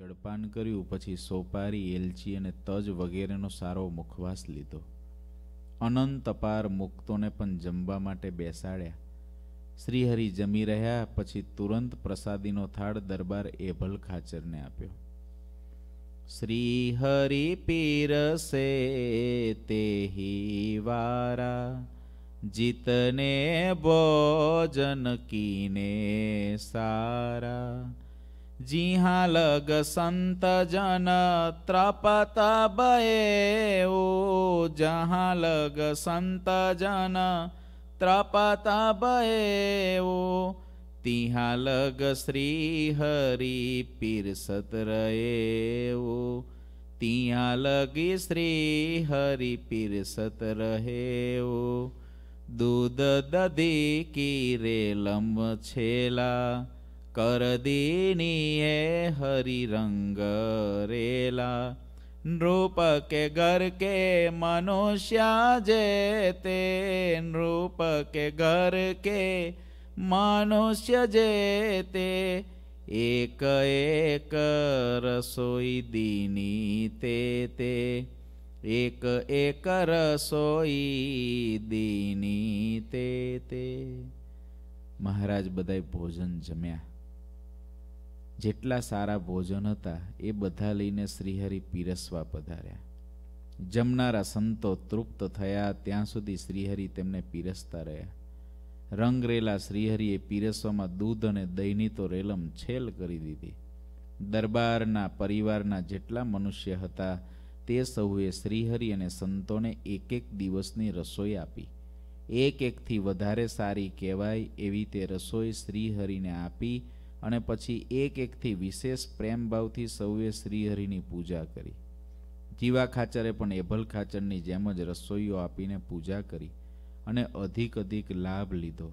જળપાન કર્યું પછી સોપારી એલચી અને તજ વગેરેનો સારો મુખવાસ લીધો અનંત અપાર મુક્તોને પણ જમવા માટે બેસાડ્યા શ્રીહરિ જમી રહ્યા પછી તુરંત પ્રસાદીનો થાળ દરબાર એભલ ખાચરને આપ્યો શ્રી પીરસે તેહી વારા જીતને ભોજન કીને સારા जिहाँ लग संत जन त्रपत बये ओ जहाँ लग संत जन त्रपत बये ओ तिहाँ लग श्री हरि पीरसत रहे ओ तिहाँ लगी श्री हरि पीरसत रहे ओ दूध दधी की रे लंब छेला कर दीनी है हरी रंग रेला नृप के घर के मनुष्या जेते नृप के घर के मनुष्य जेते एक एक रसोई दीनी ते ते एक एक रसोई दीनी ते ते महाराज बदाय भोजन जमया જેટલા સારા ભોજન હતા એ બધા લઈને શ્રીહરિ પીરસવા પધાર્યા જમનારા સંતો તૃપ્ત થયા ત્યાં સુધી શ્રીહરિ તેમને પીરસતા રહ્યા રંગરેલા શ્રીહરિએ પીરસવામાં દૂધ અને દહીંની તો રેલમ છેલ કરી દીધી દરબારના પરિવારના જેટલા મનુષ્ય હતા તે સૌએ શ્રીહરિ અને સંતોને એક એક દિવસની રસોઈ આપી એક એકથી વધારે સારી કહેવાય એવી તે રસોઈ શ્રીહરિને આપી અને પછી એક એકથી વિશેષ પ્રેમભાવથી સૌએ શ્રીહરિની પૂજા કરી જીવા ખાચરે પણ એભલ ખાચરની જેમ જ રસોઈઓ આપીને પૂજા કરી અને અધિક અધિક લાભ લીધો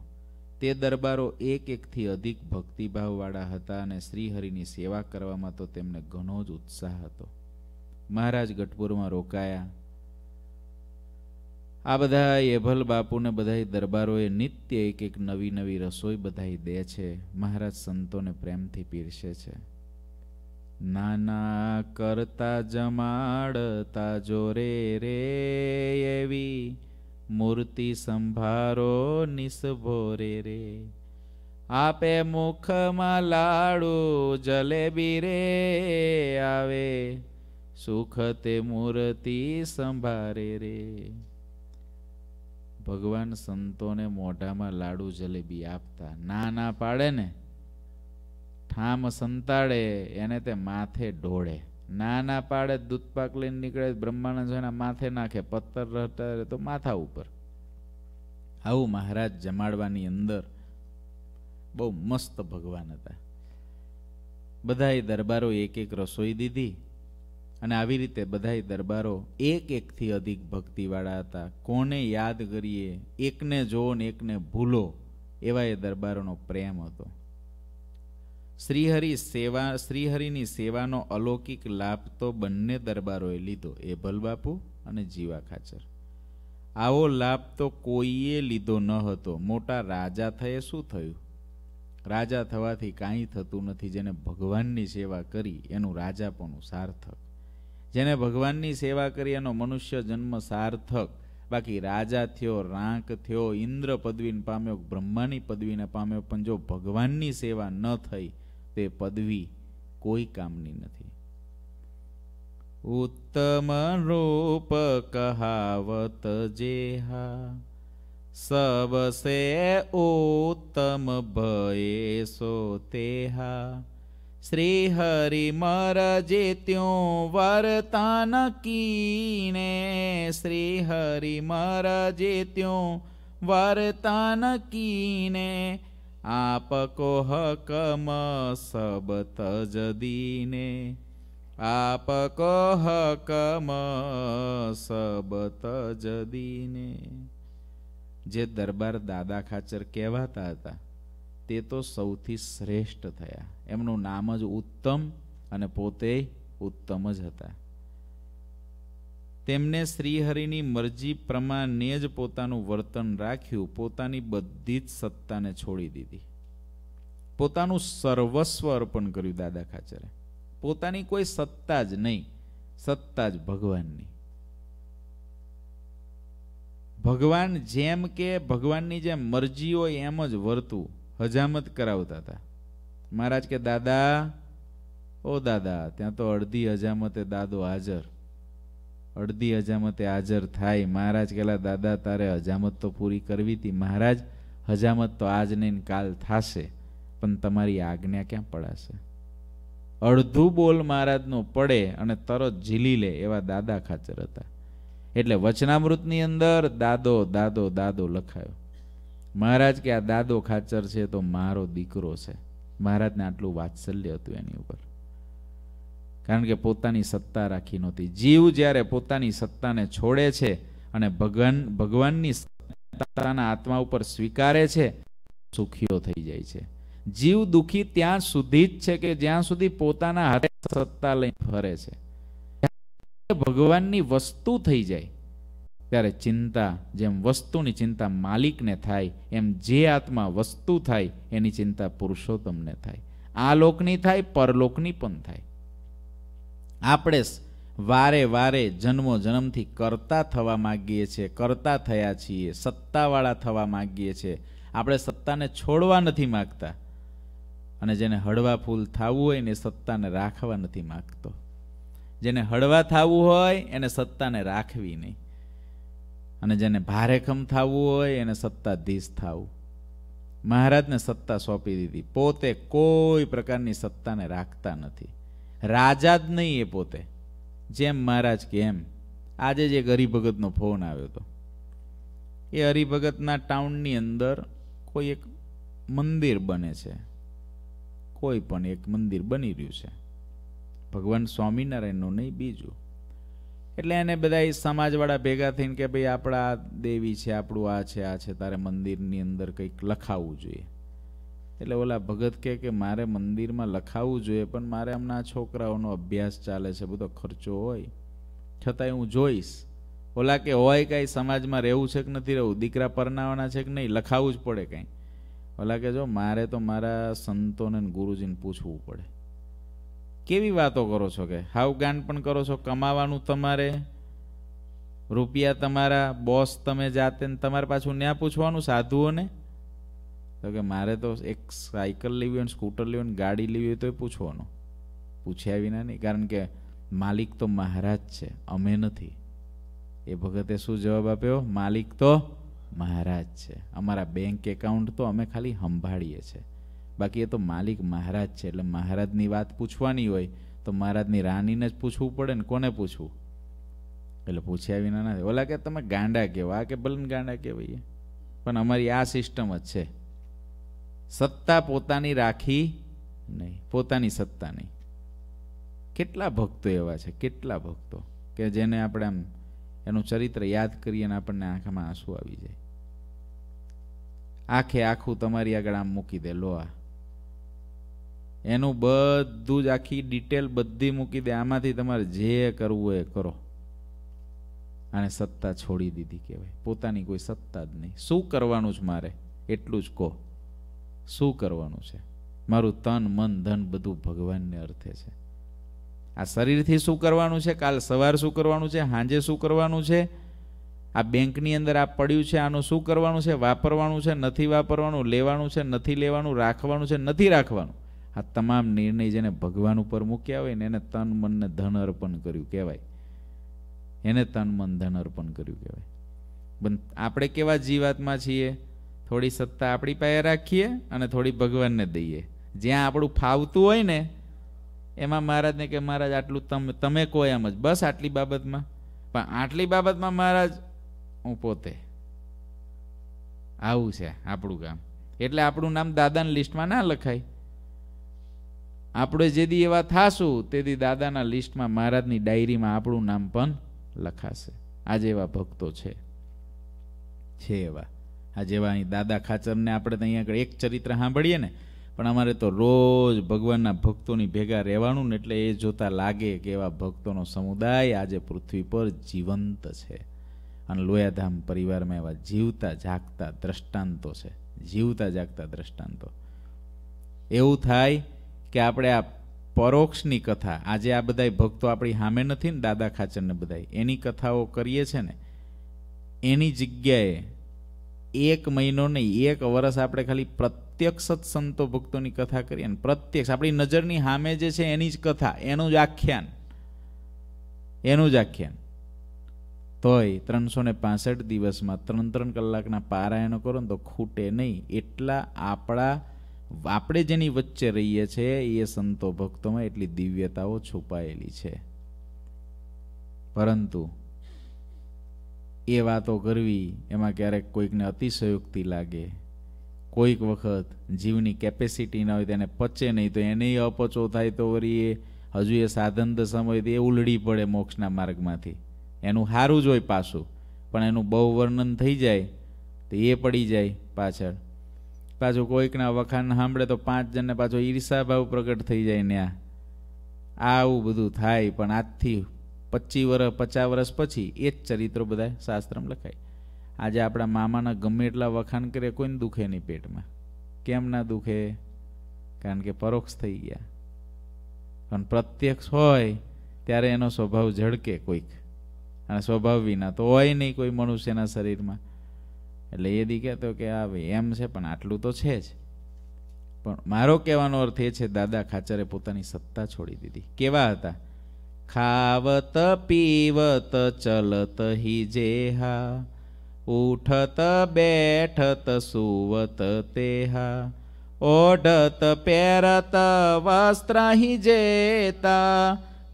તે દરબારો એક એકથી અધિક ભક્તિભાવવાળા હતા અને શ્રીહરિની સેવા કરવામાં તો તેમને ઘણો જ ઉત્સાહ હતો મહારાજ ગઢપુરમાં રોકાયા આ બધા એભલ બાપુને બધા દરબારોએ નિત્ય એક એક નવી નવી રસોઈ બધા દે છે મહારાજ સંતોને પ્રેમથી પીરસે છે નાના કરતા જમાડતા જોરે રે એવી મૂર્તિ સંભારો નિસભોરે રે આપે મુખમાં લાડુ જલેબી રે આવે સુખ તે મૂર્તિ સંભારે રે ભગવાન સંતોને મોઢામાં લાડુ જલેબી આપતા ના ના પાડે ને ઠામ સંતાડે એને તે માથે ઢોળે ના ના પાડે દૂધપાક લઈને નીકળે બ્રહ્માનંદ એના માથે નાખે પથ્થર રહેતા રહે તો માથા ઉપર આવું મહારાજ જમાડવાની અંદર બહુ મસ્ત ભગવાન હતા બધાએ દરબારો એક એક રસોઈ દીધી અને આવી રીતે બધાય દરબારો એક એકથી અધિક ભક્તિવાળા હતા કોને યાદ કરીએ એકને જો ને એકને ભૂલો એવા એ દરબારોનો પ્રેમ હતો શ્રીહરિ સેવા શ્રીહરિની સેવાનો અલૌકિક લાભ તો બંને દરબારોએ લીધો એ ભલબાપુ અને જીવા ખાચર આવો લાભ તો કોઈએ લીધો ન હતો મોટા રાજા થયે શું થયું રાજા થવાથી કાંઈ થતું નથી જેને ભગવાનની સેવા કરી એનું રાજાપણું સાર્થક જેને ભગવાનની સેવા કરી એનો મનુષ્ય જન્મ સાર્થક બાકી રાજા થયો રાંક થયો ઇન્દ્ર પદવીને પામ્યો બ્રહ્માની પદવીને પામ્યો પણ જો ભગવાનની સેવા ન થઈ તે પદવી કોઈ કામની નથી ઉત્તમ રૂપ કહાવત જેહા સબસે ઉત્તમ ભયે સો તેહા શ્રી હરિ મર જે ત્યો વર્તાન કીને શ્રી હરિ મર જે ત્યો વર્તાન કીને આપ કોહ કમ સબ તજ દીને આપ કોહ કમ સબ તજ દીને જે દરબાર દાદા ખાચર કહેવાતા હતા તે તો સૌથી શ્રેષ્ઠ થયા એમનું નામ જ ઉત્તમ અને પોતે ઉત્તમ જ હતા તેમને શ્રીહરિની મરજી પ્રમાણે જ પોતાનું વર્તન રાખ્યું પોતાની બધી જ સત્તાને છોડી દીધી પોતાનું સર્વસ્વ અર્પણ કર્યું દાદા ખાચરે પોતાની કોઈ સત્તા જ નહીં સત્તા જ ભગવાનની ભગવાન જેમ કે ભગવાનની જેમ મરજી હોય એમ જ વર્તવું હજામત કરાવતા હતા મહારાજ કે દાદા ઓ દાદા ત્યાં તો અડધી હજામતે દાદો હાજર અડધી હજામતે હાજર થાય મહારાજ કહેલા દાદા તારે હજામત તો પૂરી કરવી હતી મહારાજ હજામત તો આજ નહીં કાલ થશે પણ તમારી આજ્ઞા ક્યાં પડાશે અડધું બોલ મહારાજનો પડે અને તરત ઝીલી લે એવા દાદા ખાચર હતા એટલે વચનામૃતની અંદર દાદો દાદો દાદો લખાયો મહારાજ કે આ દાદો ખાચર છે તો મારો દીકરો છે મહારાજને આટલું વાત્સલ્ય હતું એની ઉપર કારણ કે પોતાની સત્તા રાખી નહોતી જીવ જ્યારે પોતાની સત્તાને છોડે છે અને ભગવાન ભગવાનની સત્તાના આત્મા ઉપર સ્વીકારે છે સુખીઓ થઈ જાય છે જીવ દુઃખી ત્યાં સુધી જ છે કે જ્યાં સુધી પોતાના હાથે સત્તા લઈ ફરે છે ભગવાનની વસ્તુ થઈ જાય ત્યારે ચિંતા જેમ વસ્તુની ચિંતા માલિકને થાય એમ જે આત્મા વસ્તુ થાય એની ચિંતા પુરુષોત્તમને થાય આ લોકની થાય પરલોકની પણ થાય આપણે વારે વારે જન્મો જન્મથી કરતા થવા માગીએ છીએ કરતા થયા છીએ સત્તાવાળા થવા માગીએ છીએ આપણે સત્તાને છોડવા નથી માગતા અને જેને હળવા ફૂલ થવું હોય ને સત્તાને રાખવા નથી માગતો જેને હળવા થવું હોય એને સત્તાને રાખવી નહીં અને જેને ભારેખમ થવું હોય એને સત્તાધીશ થવું મહારાજને સત્તા સોંપી દીધી પોતે કોઈ પ્રકારની સત્તાને રાખતા નથી રાજા જ નહીં એ પોતે જેમ મહારાજ કે એમ આજે જે હરિભગતનો ફોન આવ્યો હતો એ હરિભગતના ટાઉનની અંદર કોઈ એક મંદિર બને છે કોઈ પણ એક મંદિર બની રહ્યું છે ભગવાન સ્વામિનારાયણનું નહીં બીજું એટલે એને બધા એ સમાજવાળા ભેગા થઈને કે ભાઈ આપણા દેવી છે આપણું આ છે આ છે તારે મંદિરની અંદર કંઈક લખાવવું જોઈએ એટલે ઓલા ભગત કહે કે મારે મંદિરમાં લખાવવું જોઈએ પણ મારે હમણાં છોકરાઓનો અભ્યાસ ચાલે છે બધો ખર્ચો હોય છતાંય હું જોઈશ ઓલા કે હોય કાંઈ સમાજમાં રહેવું છે કે નથી રહેવું દીકરા પરનાવાના છે કે નહીં લખાવું જ પડે કાંઈ ઓલા કે જો મારે તો મારા સંતોને ગુરુજીને પૂછવું પડે કેવી વાતો કરો છો કે હાવ ગાન પણ કરો છો કમાવાનું તમારે રૂપિયા તમારા બોસ તમે જાતે તમારે પાછું ન્યા પૂછવાનું સાધુઓને તો કે મારે તો એક સાયકલ લેવી હોય સ્કૂટર લેવી હોય ગાડી લેવી હોય તો એ પૂછવાનું પૂછ્યા વિના નહીં કારણ કે માલિક તો મહારાજ છે અમે નથી એ ભગતે શું જવાબ આપ્યો માલિક તો મહારાજ છે અમારા બેંક એકાઉન્ટ તો અમે ખાલી સંભાળીએ છીએ બાકી એ તો માલિક મહારાજ છે એટલે મહારાજની વાત પૂછવાની હોય તો મહારાજની રાણીને જ પૂછવું પડે ને કોને પૂછવું એટલે પૂછ્યા વિના નથી ઓલા કે તમે ગાંડા કહેવા કે બલન ગાંડા કહેવાય પણ અમારી આ સિસ્ટમ જ છે સત્તા પોતાની રાખી નહીં પોતાની સત્તા નહીં કેટલા ભક્તો એવા છે કેટલા ભક્તો કે જેને આપણે આમ એનું ચરિત્ર યાદ કરીએ અને આપણને આંખમાં આંસુ આવી જાય આખે આખું તમારી આગળ આમ મૂકી દે લો આ એનું બધું જ આખી ડિટેલ બધી મૂકી દે આમાંથી તમારે જે કરવું એ કરો આને સત્તા છોડી દીધી કહેવાય પોતાની કોઈ સત્તા જ નહીં શું કરવાનું છે મારે એટલું જ કહો શું કરવાનું છે મારું તન મન ધન બધું ભગવાનને અર્થે છે આ શરીરથી શું કરવાનું છે કાલ સવાર શું કરવાનું છે સાંજે શું કરવાનું છે આ બેંકની અંદર આ પડ્યું છે આનું શું કરવાનું છે વાપરવાનું છે નથી વાપરવાનું લેવાનું છે નથી લેવાનું રાખવાનું છે નથી રાખવાનું આ તમામ નિર્ણય જેને ભગવાન ઉપર મૂક્યા હોય ને એને તન મનને ધન અર્પણ કર્યું કહેવાય એને તન મન ધન અર્પણ કર્યું કહેવાય આપણે કેવા જીવાતમાં છીએ થોડી સત્તા આપણી પાસે રાખીએ અને થોડી ભગવાનને દઈએ જ્યાં આપણું ફાવતું હોય ને એમાં મહારાજને કે મહારાજ આટલું તમે તમે કહો એમ જ બસ આટલી બાબતમાં પણ આટલી બાબતમાં મહારાજ હું પોતે આવું છે આપણું કામ એટલે આપણું નામ દાદાની લિસ્ટમાં ના લખાય આપણે જેદી એવા થાશું તેથી દાદાના લિસ્ટમાં મહારાજની ડાયરીમાં આપણું નામ પણ લખાશે આજે એવા ભક્તો છે છે એવા આ એવા અહીં દાદા ખાચરને આપણે તો અહીંયા આગળ એક ચરિત્ર સાંભળીએ ને પણ અમારે તો રોજ ભગવાનના ભક્તોની ભેગા રહેવાનું ને એટલે એ જોતા લાગે કે એવા ભક્તોનો સમુદાય આજે પૃથ્વી પર જીવંત છે અને લોયાધામ પરિવારમાં એવા જીવતા જાગતા દ્રષ્ટાંતો છે જીવતા જાગતા દ્રષ્ટાંતો એવું થાય કે આપણે આ પરોક્ષની કથા આજે આ બધા ભક્તો આપણી સામે નથી ને દાદા ખાચરને બધા એની કથાઓ કરીએ છે ને એની જગ્યાએ એક મહિનો નહીં એક વર્ષ આપણે ખાલી પ્રત્યક્ષ જ સંતો ભક્તોની કથા કરીએ ને પ્રત્યક્ષ આપણી નજરની સામે જે છે એની જ કથા એનું જ આખ્યાન એનું જ આખ્યાન તોય ત્રણસો ને પાસઠ દિવસમાં ત્રણ ત્રણ કલાકના પારાયણો કરો ને તો ખૂટે નહીં એટલા આપણા આપણે જેની વચ્ચે રહીએ છીએ એ સંતો ભક્તોમાં એટલી દિવ્યતાઓ છુપાયેલી છે પરંતુ એ વાતો કરવી એમાં ક્યારેક કોઈકને અતિશયોક્તિ લાગે કોઈક વખત જીવની કેપેસિટી ના હોય તેને પચે નહીં તો એને અપચો થાય તો વળી એ હજુ એ સાધન દશામાં હોય તો એ ઉલડી પડે મોક્ષના માર્ગમાંથી એનું સારું જ હોય પાછું પણ એનું બહુ વર્ણન થઈ જાય તો એ પડી જાય પાછળ પાછું કોઈકના વખાણ સાંભળે તો પાંચ જણને પાછો ઈર્ષાભાવ પ્રગટ થઈ જાય ને આ આવું બધું થાય પણ આજથી પચીસ વર્ષ પચાસ વર્ષ પછી એ જ ચરિત્રો બધા શાસ્ત્રમાં લખાય આજે આપણા મામાના ગમે એટલા વખાણ કરે કોઈને દુખે નહીં પેટમાં કેમ ના દુખે કારણ કે પરોક્ષ થઈ ગયા પણ પ્રત્યક્ષ હોય ત્યારે એનો સ્વભાવ ઝડકે કોઈક અને સ્વભાવ વિના તો હોય નહીં કોઈ મનુષ્યના શરીરમાં એટલે એ દી કહેતો કે આ એમ છે પણ આટલું તો છે જ પણ મારો કહેવાનો અર્થ એ છે દાદા ખાચરે પોતાની સત્તા છોડી દીધી કેવા હતા ખાવત પીવત ચલત હિજે હા ઉઠત બેઠત સુવત તેહા ઓઢત પેરત વસ્ત્રાહી જેતા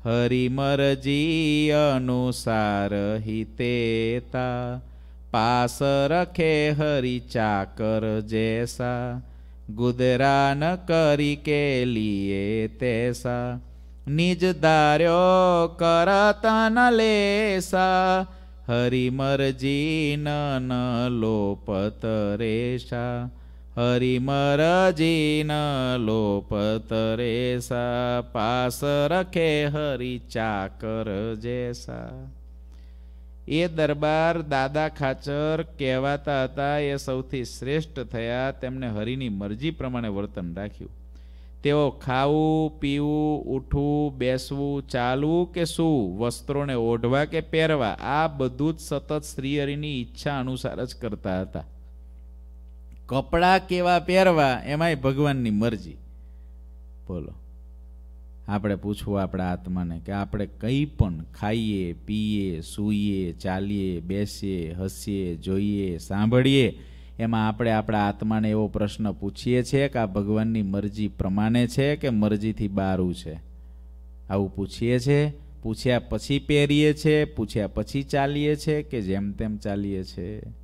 હરિમરજી અનુસાર હિતેતા પાસ રખે હરી ચાકર જૈસા ગુદરા ન કરી કે લીએ તૈસા નિજ દાર્યો કરતા ન લેસા હરી મરજી ન લોપત રેશા હરી મરજી ન લોપત રેસા પાસ રખે હરી ચાકર જૈસા એ દરબાર દાદા ખાચર કહેવાતા હતા એ સૌથી શ્રેષ્ઠ થયા તેમણે હરિની મરજી પ્રમાણે વર્તન રાખ્યું તેઓ ખાવું પીવું ઉઠવું બેસવું ચાલવું કે શું વસ્ત્રોને ઓઢવા કે પહેરવા આ બધું જ સતત શ્રીહરિની ઈચ્છા અનુસાર જ કરતા હતા કપડાં કેવા પહેરવા એમાંય ભગવાનની મરજી બોલો આપણે પૂછવું આપણા આત્માને કે આપણે કંઈ પણ ખાઈએ પીએ સૂઈએ ચાલીએ બેસીએ હસીએ જોઈએ સાંભળીએ એમાં આપણે આપણા આત્માને એવો પ્રશ્ન પૂછીએ છીએ કે આ ભગવાનની મરજી પ્રમાણે છે કે મરજીથી બહારું છે આવું પૂછીએ છીએ પૂછ્યા પછી પહેરીએ છીએ પૂછ્યા પછી ચાલીએ છીએ કે જેમ તેમ ચાલીએ છીએ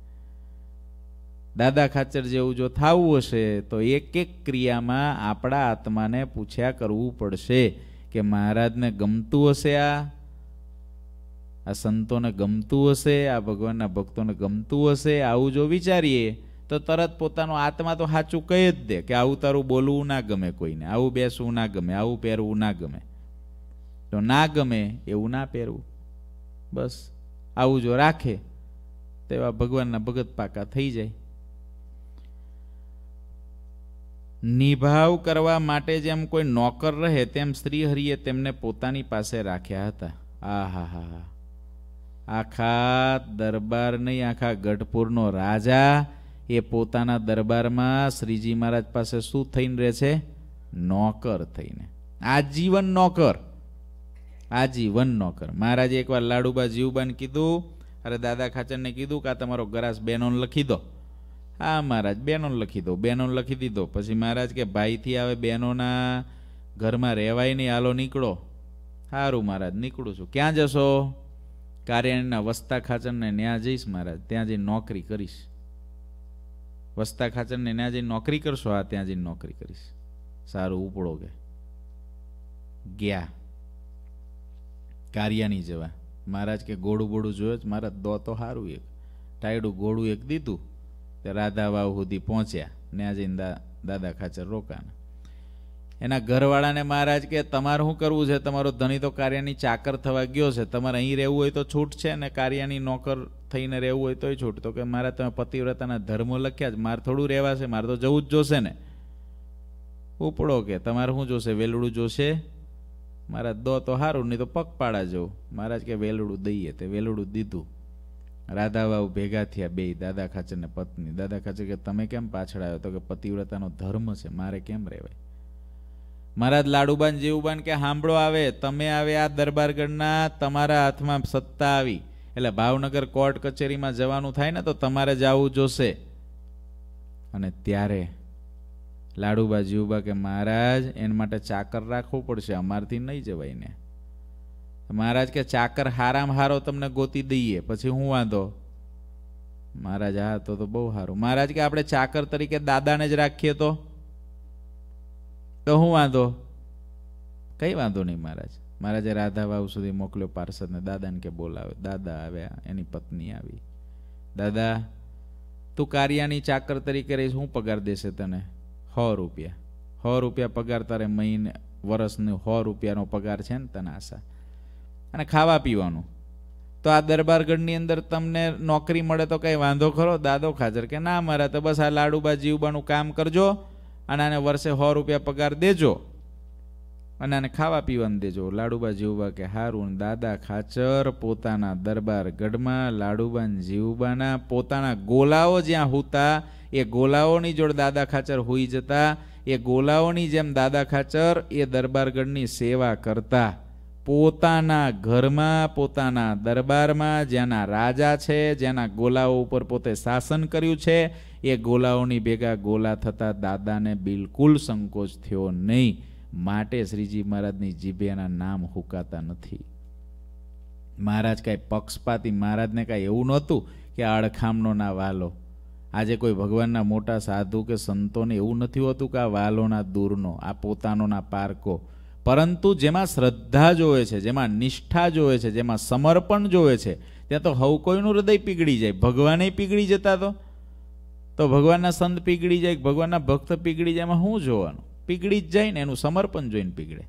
દાદા ખાચર જેવું જો થવું હશે તો એક એક ક્રિયામાં આપણા આત્માને પૂછ્યા કરવું પડશે કે મહારાજને ગમતું હશે આ આ સંતોને ગમતું હશે આ ભગવાનના ભક્તોને ગમતું હશે આવું જો વિચારીએ તો તરત પોતાનો આત્મા તો સાચું કહી જ દે કે આવું તારું બોલવું ના ગમે કોઈને આવું બેસવું ના ગમે આવું પહેરવું ના ગમે તો ના ગમે એવું ના પહેરવું બસ આવું જો રાખે તેવા ભગવાનના ભગત પાકા થઈ જાય નિભાવ કરવા માટે જેમ કોઈ નોકર રહે તેમ શ્રીહરિએ તેમને પોતાની પાસે રાખ્યા હતા આ હા હા હા આખા દરબાર નહીં આખા ગઢપુરનો રાજા એ પોતાના દરબારમાં શ્રીજી મહારાજ પાસે શું થઈને રહે છે નોકર થઈને આજીવન નોકર આજીવન નોકર મહારાજે એકવાર લાડુબા જીવબાને કીધું અરે દાદા ખાચરને કીધું કે આ તમારો ગરાસ બેનોન લખી દો હા મહારાજ બહેનો લખી દો બહેનો લખી દીધો પછી મહારાજ કે ભાઈથી આવે બહેનોના ઘરમાં રહેવાય નહીં હાલો નીકળો સારું મહારાજ નીકળું છું ક્યાં જશો કાર્યાણીના વસ્તા ખાચરને ત્યાં જઈશ મહારાજ ત્યાં જઈને નોકરી કરીશ વસ્તા ખાચરને ત્યાં જઈને નોકરી કરશો હા ત્યાં જઈને નોકરી કરીશ સારું ઉપડો કે ગયા કાર્યાની જવા મહારાજ કે ગોળું બોળું જોયું જ મહારાજ દો તો સારું એક ટાયડું ગોળું એક દીધું રાધા વાવ સુધી પહોંચ્યા ને આજે દાદા ખાચર રોકાણા એના ઘરવાળાને મહારાજ કે તમારે શું કરવું છે તમારો ધણી તો કાર્યની ચાકર થવા ગયો છે તમારે અહીં રહેવું હોય તો છૂટ છે ને કાર્યની નોકર થઈને રહેવું હોય તોય છૂટ તો કે મારા તમે પતિવ્રતાના ધર્મો લખ્યા જ મારે થોડું રહેવાશે મારે તો જવું જ જોશે ને ઉપડો કે તમારે શું જોશે વેલડું જોશે મારા દો તો સારું નહીં તો પગપાળા જવું મહારાજ કે વેલડું દઈએ તે વેલડું દીધું રાધાબાઉ ભેગા થયા બે દાદા ખાચર ને પત્ની દાદા ખાચર કે તમે કેમ પાછળ આવ્યો તો કે પતિવ્રતાનો ધર્મ છે મારે કેમ રહેવાય મહારાજ લાડુબાન જીવુબાન કે સાંભળો આવે તમે આવે આ દરબારગઢના તમારા હાથમાં સત્તા આવી એટલે ભાવનગર કોર્ટ કચેરીમાં જવાનું થાય ને તો તમારે જવું જોશે અને ત્યારે લાડુબા જીવબા કે મહારાજ એના માટે ચાકર રાખવું પડશે અમારથી નહીં જવાય ને મહારાજ કે ચાકર હારામ હારો તમને ગોતી દઈએ પછી હું વાંધો મહારાજ હા તો તો બહુ સારું મહારાજ કે આપણે ચાકર તરીકે દાદાને જ રાખીએ તો તો હું વાંધો કંઈ વાંધો નહીં મહારાજ મહારાજે રાધા વાવ સુધી મોકલ્યો પાર્ષદને દાદાને કે બોલાવે દાદા આવ્યા એની પત્ની આવી દાદા તું કાર્યાની ચાકર તરીકે રહીશ હું પગાર દેશે તને સો રૂપિયા સો રૂપિયા પગાર તારે મહિને વર્ષનો સો રૂપિયાનો પગાર છે ને તને આશા અને ખાવા પીવાનું તો આ દરબારગઢની અંદર તમને નોકરી મળે તો કંઈ વાંધો ખરો દાદો ખાજર કે ના મારા તો બસ આ લાડુબા જીવબાનું કામ કરજો અને આને વર્ષે સો રૂપિયા પગાર દેજો અને આને ખાવા પીવાનું દેજો લાડુબા જીવબા કે હારું દાદા ખાચર પોતાના દરબાર ગઢમાં લાડુબાન જીવબાના પોતાના ગોલાઓ જ્યાં હુતા એ ગોલાઓની જોડે દાદા ખાચર હોઈ જતા એ ગોલાઓની જેમ દાદા ખાચર એ દરબારગઢની સેવા કરતા પોતાના ઘરમાં પોતાના દરબારમાં જેના રાજા છે જેના ગોલાઓ ઉપર પોતે શાસન કર્યું છે એ ગોલાઓની ભેગા ગોલા થતાં દાદાને બિલકુલ સંકોચ થયો નહીં માટે શ્રીજી મહારાજની જીભે નામ હુકાતા નથી મહારાજ કાંઈ પક્ષપાતી મહારાજને કાંઈ એવું નહોતું કે આ અડખામનો ના વાલો આજે કોઈ ભગવાનના મોટા સાધુ કે સંતોને એવું નથી હોતું કે આ વાલોના દૂરનો આ પોતાનોના પારકો પરંતુ જેમાં શ્રદ્ધા જોવે છે જેમાં નિષ્ઠા જોવે છે જેમાં સમર્પણ જોવે છે ત્યાં તો હવ કોઈનું હૃદય પીગળી જાય ભગવાને પીગળી જતા તો તો ભગવાનના સંત પીગળી જાય ભગવાનના ભક્ત પીગળી જાય એમાં શું જોવાનું પીગળી જ જાય ને એનું સમર્પણ જોઈને પીગળે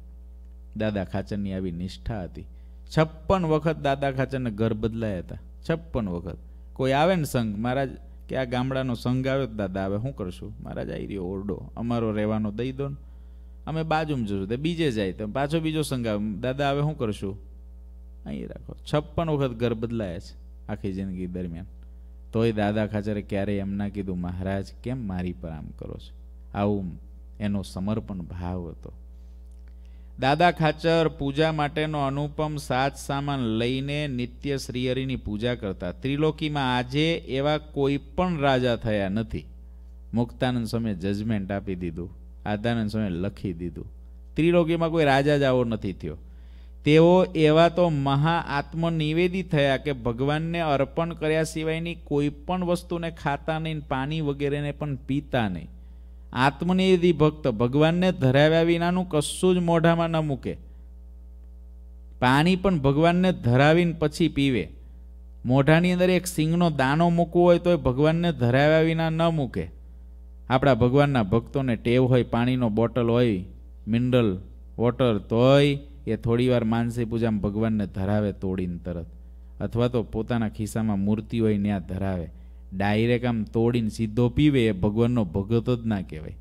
દાદા ખાચરની આવી નિષ્ઠા હતી છપ્પન વખત દાદા ખાચરને ઘર બદલાયા હતા છપ્પન વખત કોઈ આવે ને સંઘ મહારાજ કે આ ગામડાનો સંઘ આવે દાદા આવે શું કરશું મહારાજ આવી રહ્યો ઓરડો અમારો રહેવાનો દઈ દો ને અમે બાજુમાં જશું તે બીજે જાય તો પાછો બીજો સંઘ દાદા હવે શું કરશું અહીં રાખો છપ્પન વખત ઘર બદલાયા છે આખી જિંદગી દરમિયાન તોય દાદા ખાચરે ક્યારેય એમ ના કીધું મહારાજ કેમ મારી પર આમ કરો છો આવું એનો સમર્પણ ભાવ હતો દાદા ખાચર પૂજા માટેનો અનુપમ સાજ સામાન લઈને નિત્ય શ્રીહરિની પૂજા કરતા ત્રિલોકીમાં આજે એવા કોઈ પણ રાજા થયા નથી મુક્તાનંદ સ્વામીએ જજમેન્ટ આપી દીધું આદાનંદ સ્વામી લખી દીધું ત્રિલોકીમાં કોઈ રાજા જ આવો નથી થયો તેઓ એવા તો મહા આત્મનિવેદી થયા કે ભગવાનને અર્પણ કર્યા સિવાયની કોઈ પણ વસ્તુને ખાતા નહીં પાણી વગેરેને પણ પીતા નહીં આત્મનિવેદી ભક્ત ભગવાનને ધરાવ્યા વિનાનું કશું જ મોઢામાં ન મૂકે પાણી પણ ભગવાનને ધરાવીને પછી પીવે મોઢાની અંદર એક સિંગનો દાનો મૂકવો હોય તો એ ભગવાનને ધરાવ્યા વિના ન મૂકે આપણા ભગવાનના ભક્તોને ટેવ હોય પાણીનો બોટલ હોય મિનરલ વોટર તોય એ થોડીવાર માનસી પૂજામાં ભગવાનને ધરાવે તોડીને તરત અથવા તો પોતાના ખિસ્સામાં મૂર્તિ હોય ને આ ધરાવે ડાયરેક્ટ આમ તોડીને સીધો પીવે એ ભગવાનનો ભગત જ ના કહેવાય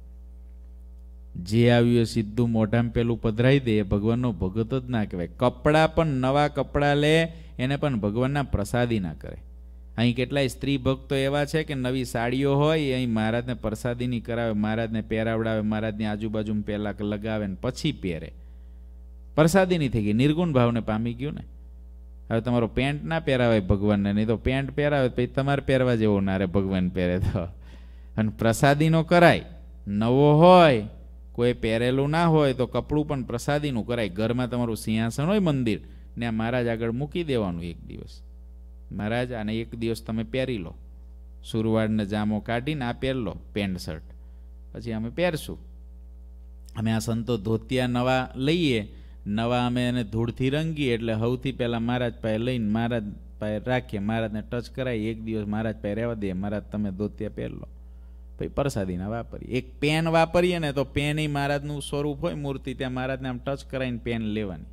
જે આવ્યું એ સીધું મોઢામ પેલું પધરાઈ દે એ ભગવાનનો ભગત જ ના કહેવાય કપડાં પણ નવા કપડાં લે એને પણ ભગવાનના પ્રસાદી ના કરે અહીં કેટલાય સ્ત્રી ભક્તો એવા છે કે નવી સાડીઓ હોય અહીં મહારાજને પ્રસાદીની કરાવે મહારાજને પહેરાવડાવે મહારાજની આજુબાજુમાં પહેલાં લગાવે ને પછી પહેરે પ્રસાદીની થઈ ગઈ નિર્ગુણ ભાવને પામી ગયું ને હવે તમારો પેન્ટ ના પહેરાવે ભગવાનને નહીં તો પેન્ટ પહેરાવે પછી તમારે પહેરવા જેવો ના રે ભગવાન પહેરે તો અને પ્રસાદીનો કરાય નવો હોય કોઈ પહેરેલું ના હોય તો કપડું પણ પ્રસાદીનું કરાય ઘરમાં તમારું સિંહાસન હોય મંદિર ને આ મહારાજ આગળ મૂકી દેવાનું એક દિવસ મહારાજ આને એક દિવસ તમે પહેરી લો સુરવાળને જામો કાઢીને આ પહેર લો પેન્ટ શર્ટ પછી અમે પહેરશું અમે આ સંતો ધોતિયા નવા લઈએ નવા અમે એને ધૂળથી રંગીએ એટલે સૌથી પહેલાં મહારાજ પાસે લઈને મહારાજ પાસે રાખીએ મહારાજને ટચ કરાવી એક દિવસ મહારાજ પાસે રહેવા દઈએ મહારાજ તમે ધોતિયા પહેર લો પછી પ્રસાદીના વાપરીએ એક પેન વાપરીએ ને તો પેન એ મહારાજનું સ્વરૂપ હોય મૂર્તિ ત્યાં મહારાજને આમ ટચ કરાવીને પેન લેવાની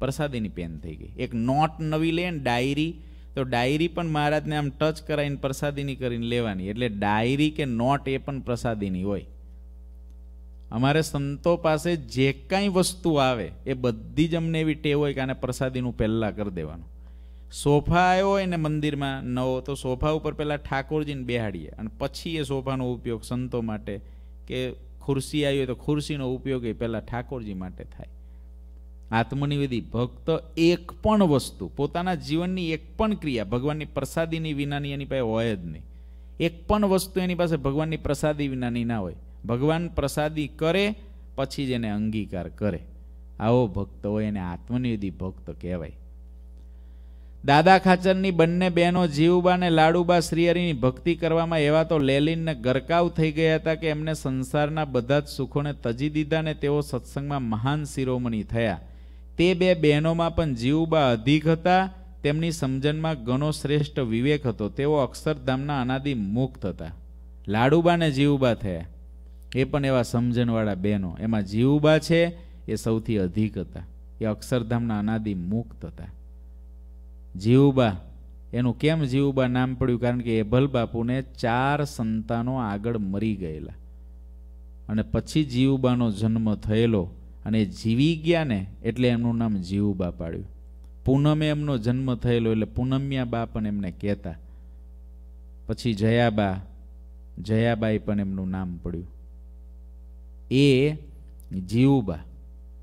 પ્રસાદીની પેન થઈ ગઈ એક નોટ નવી લે ને ડાયરી તો ડાયરી પણ મહારાજને આમ ટચ કરાવીને પ્રસાદીની કરીને લેવાની એટલે ડાયરી કે નોટ એ પણ પ્રસાદીની હોય અમારે સંતો પાસે જે કાંઈ વસ્તુ આવે એ બધી જ અમને એવી ટેવ હોય કે આને પ્રસાદીનું પહેલાં કરી દેવાનું સોફા આવ્યો હોય ને મંદિરમાં નવો તો સોફા ઉપર પહેલાં ઠાકોરજીને બેહાડીએ અને પછી એ સોફાનો ઉપયોગ સંતો માટે કે ખુરશી આવી હોય તો ખુરશીનો ઉપયોગ એ પહેલાં ઠાકોરજી માટે થાય આત્મનિવેદી ભક્ત એક પણ વસ્તુ પોતાના જીવનની એક પણ ક્રિયા ભગવાનની પ્રસાદીની વિનાની એની પાસે હોય જ નહીં એક પણ વસ્તુ એની પાસે ભગવાનની પ્રસાદી વિનાની ના હોય ભગવાન પ્રસાદી કરે પછી જ એને અંગીકાર કરે આવો ભક્ત હોય એને આત્મનિવેદી ભક્ત કહેવાય દાદા ખાચરની બંને બહેનો જીવબા અને લાડુબા શ્રીહરિની ભક્તિ કરવામાં એવા તો લેલિનને ગરકાવ થઈ ગયા હતા કે એમને સંસારના બધા જ સુખોને તજી દીધા ને તેઓ સત્સંગમાં મહાન શિરોમણી થયા તે બે બહેનોમાં પણ જીવબા અધિક હતા તેમની સમજણમાં ઘણો શ્રેષ્ઠ વિવેક હતો તેઓ અક્ષરધામના અનાદિ મુક્ત હતા લાડુબાને જીવબા થયા એ પણ એવા સમજણવાળા બહેનો એમાં જીવબા છે એ સૌથી અધિક હતા એ અક્ષરધામના અનાદિ મુક્ત હતા જીવબા એનું કેમ જીવબા નામ પડ્યું કારણ કે એભલ બાપુને ચાર સંતાનો આગળ મરી ગયેલા અને પછી જીવબાનો જન્મ થયેલો અને જીવી ગયા ને એટલે એમનું નામ જીવુબા પાડ્યું પૂનમે એમનો જન્મ થયેલો એટલે પૂનમ્યા બા પણ એમને કહેતા પછી જયાબા જયાબાઈ પણ એમનું નામ પડ્યું એ જીવુબા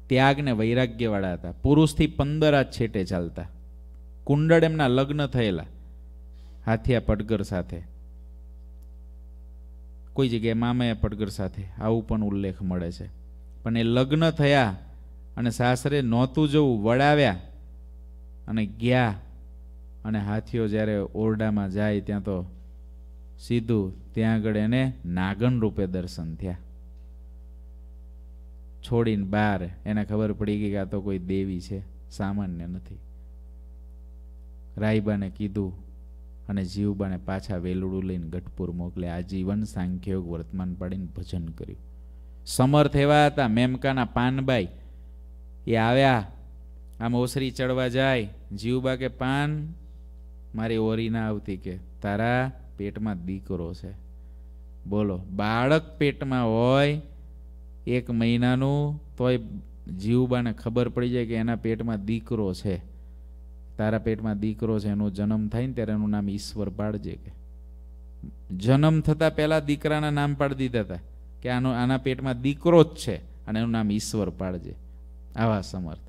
ત્યાગ ને વૈરાગ્યવાળા હતા પુરુષથી પંદર આ છેટે ચાલતા કુંડળ એમના લગ્ન થયેલા હાથિયા પડગર સાથે કોઈ જગ્યાએ મામાયા પડગર સાથે આવું પણ ઉલ્લેખ મળે છે પણ એ લગ્ન થયા અને સાસરે નહોતું જવું વળાવ્યા અને ગયા અને હાથીઓ જ્યારે ઓરડામાં જાય ત્યાં તો સીધું ત્યાં આગળ એને નાગણ રૂપે દર્શન થયા છોડીને બહાર એને ખબર પડી ગઈ કે આ તો કોઈ દેવી છે સામાન્ય નથી રાયબાને કીધું અને જીવબાને પાછા વેલુડું લઈને ગઢપુર મોકલે આજીવન જીવન સાંખ્યોગ વર્તમાન પાડીને ભજન કર્યું સમર્થ એવા હતા મેમકાના પાનબાઈ એ આવ્યા આમ ઓસરી ચડવા જાય જીવબા કે પાન મારી ઓરી ના આવતી કે તારા પેટમાં દીકરો છે બોલો બાળક પેટમાં હોય એક મહિનાનું તોય જીવબાને ખબર પડી જાય કે એના પેટમાં દીકરો છે તારા પેટમાં દીકરો છે એનો જન્મ થાય ને ત્યારે એનું નામ ઈશ્વર પાડજે કે જન્મ થતાં પહેલાં દીકરાના નામ પાડી દીધા હતા કે આનો આના પેટમાં દીકરો જ છે અને એનું નામ ઈશ્વર પાડજે આવા સમર્થ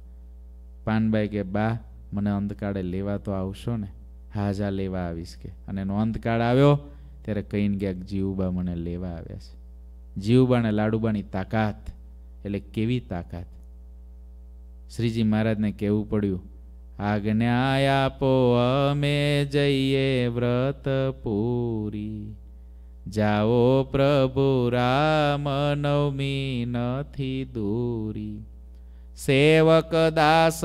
પાનબાઈ કે બા મને અંધકાળે લેવા તો આવશો ને હાજા લેવા આવીશ કે અને એનો અંધકાળ આવ્યો ત્યારે કહીને ક્યાંક જીવુબા મને લેવા આવ્યા છે જીવબા અને લાડુબાની તાકાત એટલે કેવી તાકાત શ્રીજી મહારાજને કહેવું પડ્યું આજ્ઞા આપો અમે જઈએ વ્રત પૂરી જાઓ પ્રભુ રામ નવમી નથી દૂરી સેવક દાસ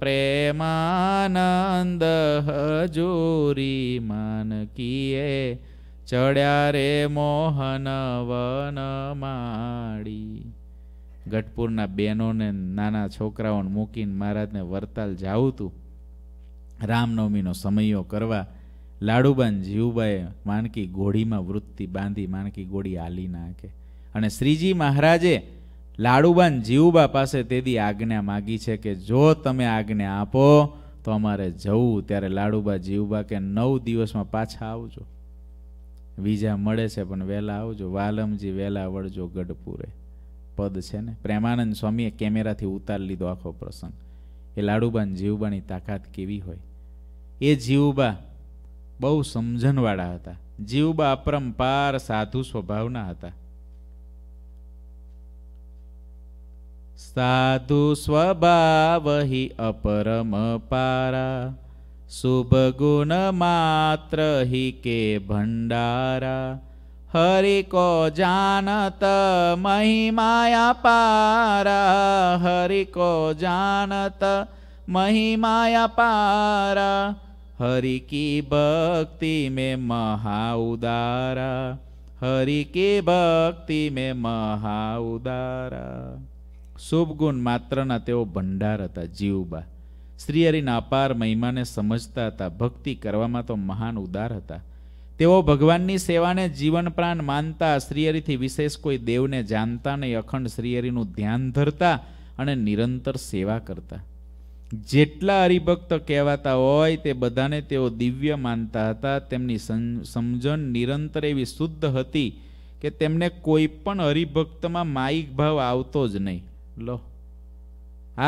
પ્રેમાનંદ માન કીએ ચડ્યા રે મોહન વન માળી ગઢપુરના બહેનોને નાના છોકરાઓને મૂકીને મહારાજને વરતાલ જાવું તું રામનવમીનો સમયો કરવા લાડુબાન જીવબાએ માણકી ગોળીમાં વૃત્તિ બાંધી માણકી ગોળી આલી નાખે અને શ્રીજી મહારાજે લાડુબાન જીવબા પાસે તેદી આજ્ઞા માગી છે કે જો તમે આજ્ઞા આપો તો અમારે જવું ત્યારે લાડુબા જીવબા કે નવ દિવસમાં પાછા આવજો વિઝા મળે છે પણ વહેલા આવજો વાલમજી વહેલા વળજો ગઢપુરે પદ છે ને પ્રેમાનંદ સ્વામીએ કેમેરાથી ઉતારી લીધો આખો પ્રસંગ એ લાડુબાન જીવબાની તાકાત કેવી હોય એ જીવબા બહુ સમજણવાળા હતા જીવબા અપરંપાર સાધુ સ્વભાવના હતા સાધુ હિ અપરમ પારા શુભ ગુણ માત્ર હિ કે ભંડારા હરિ કો જાનત મહિમાયા પારા હરિ કો જાનત મહિમાયા પારા हरि की भक्ति में महाउदारा હરિ કી ભક્તિ में મહાઉદારા શુભ ગુણ માત્રના તેઓ ભંડાર હતા જીવબા શ્રી હરિના અપાર મહિમાને સમજતા હતા ભક્તિ કરવામાં તો મહાન ઉદાર હતા તેઓ ભગવાનની સેવાને જીવન પ્રાણ માનતા શ્રીહરિથી વિશેષ કોઈ દેવને જાણતા નહીં અખંડ શ્રીહરિનું ધ્યાન ધરતા અને નિરંતર સેવા કરતા જેટલા હરિભક્ત કહેવાતા હોય તે બધાને તેઓ દિવ્ય માનતા હતા તેમની સમજણ નિરંતર એવી શુદ્ધ હતી કે તેમને કોઈ પણ હરિભક્તમાં માયિક ભાવ આવતો જ નહીં લો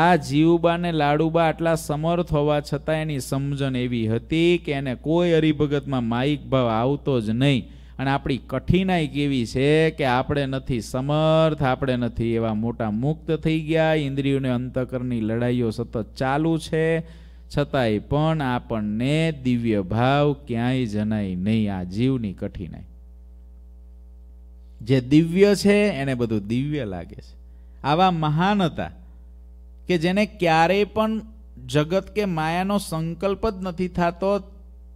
આ જીવુબા ને લાડુબા આટલા સમર્થ હોવા છતાં એની સમજણ એવી હતી કે એને કોઈ હરિભગતમાં માયિક ભાવ આવતો જ નહીં અને આપણી કઠિનાઈ કેવી છે કે આપણે નથી સમર્થ આપણે નથી એવા મોટા મુક્ત થઈ ગયા ઇન્દ્રિયોને અંતકરની લડાઈઓ સતત ચાલુ છે છતાંય પણ આપણને દિવ્ય ભાવ ક્યાંય જણાય નહીં આ જીવની કઠિનાઈ જે દિવ્ય છે એને બધું દિવ્ય લાગે છે આવા મહાન હતા કે જેને ક્યારેય પણ જગત કે માયાનો સંકલ્પ જ નથી થતો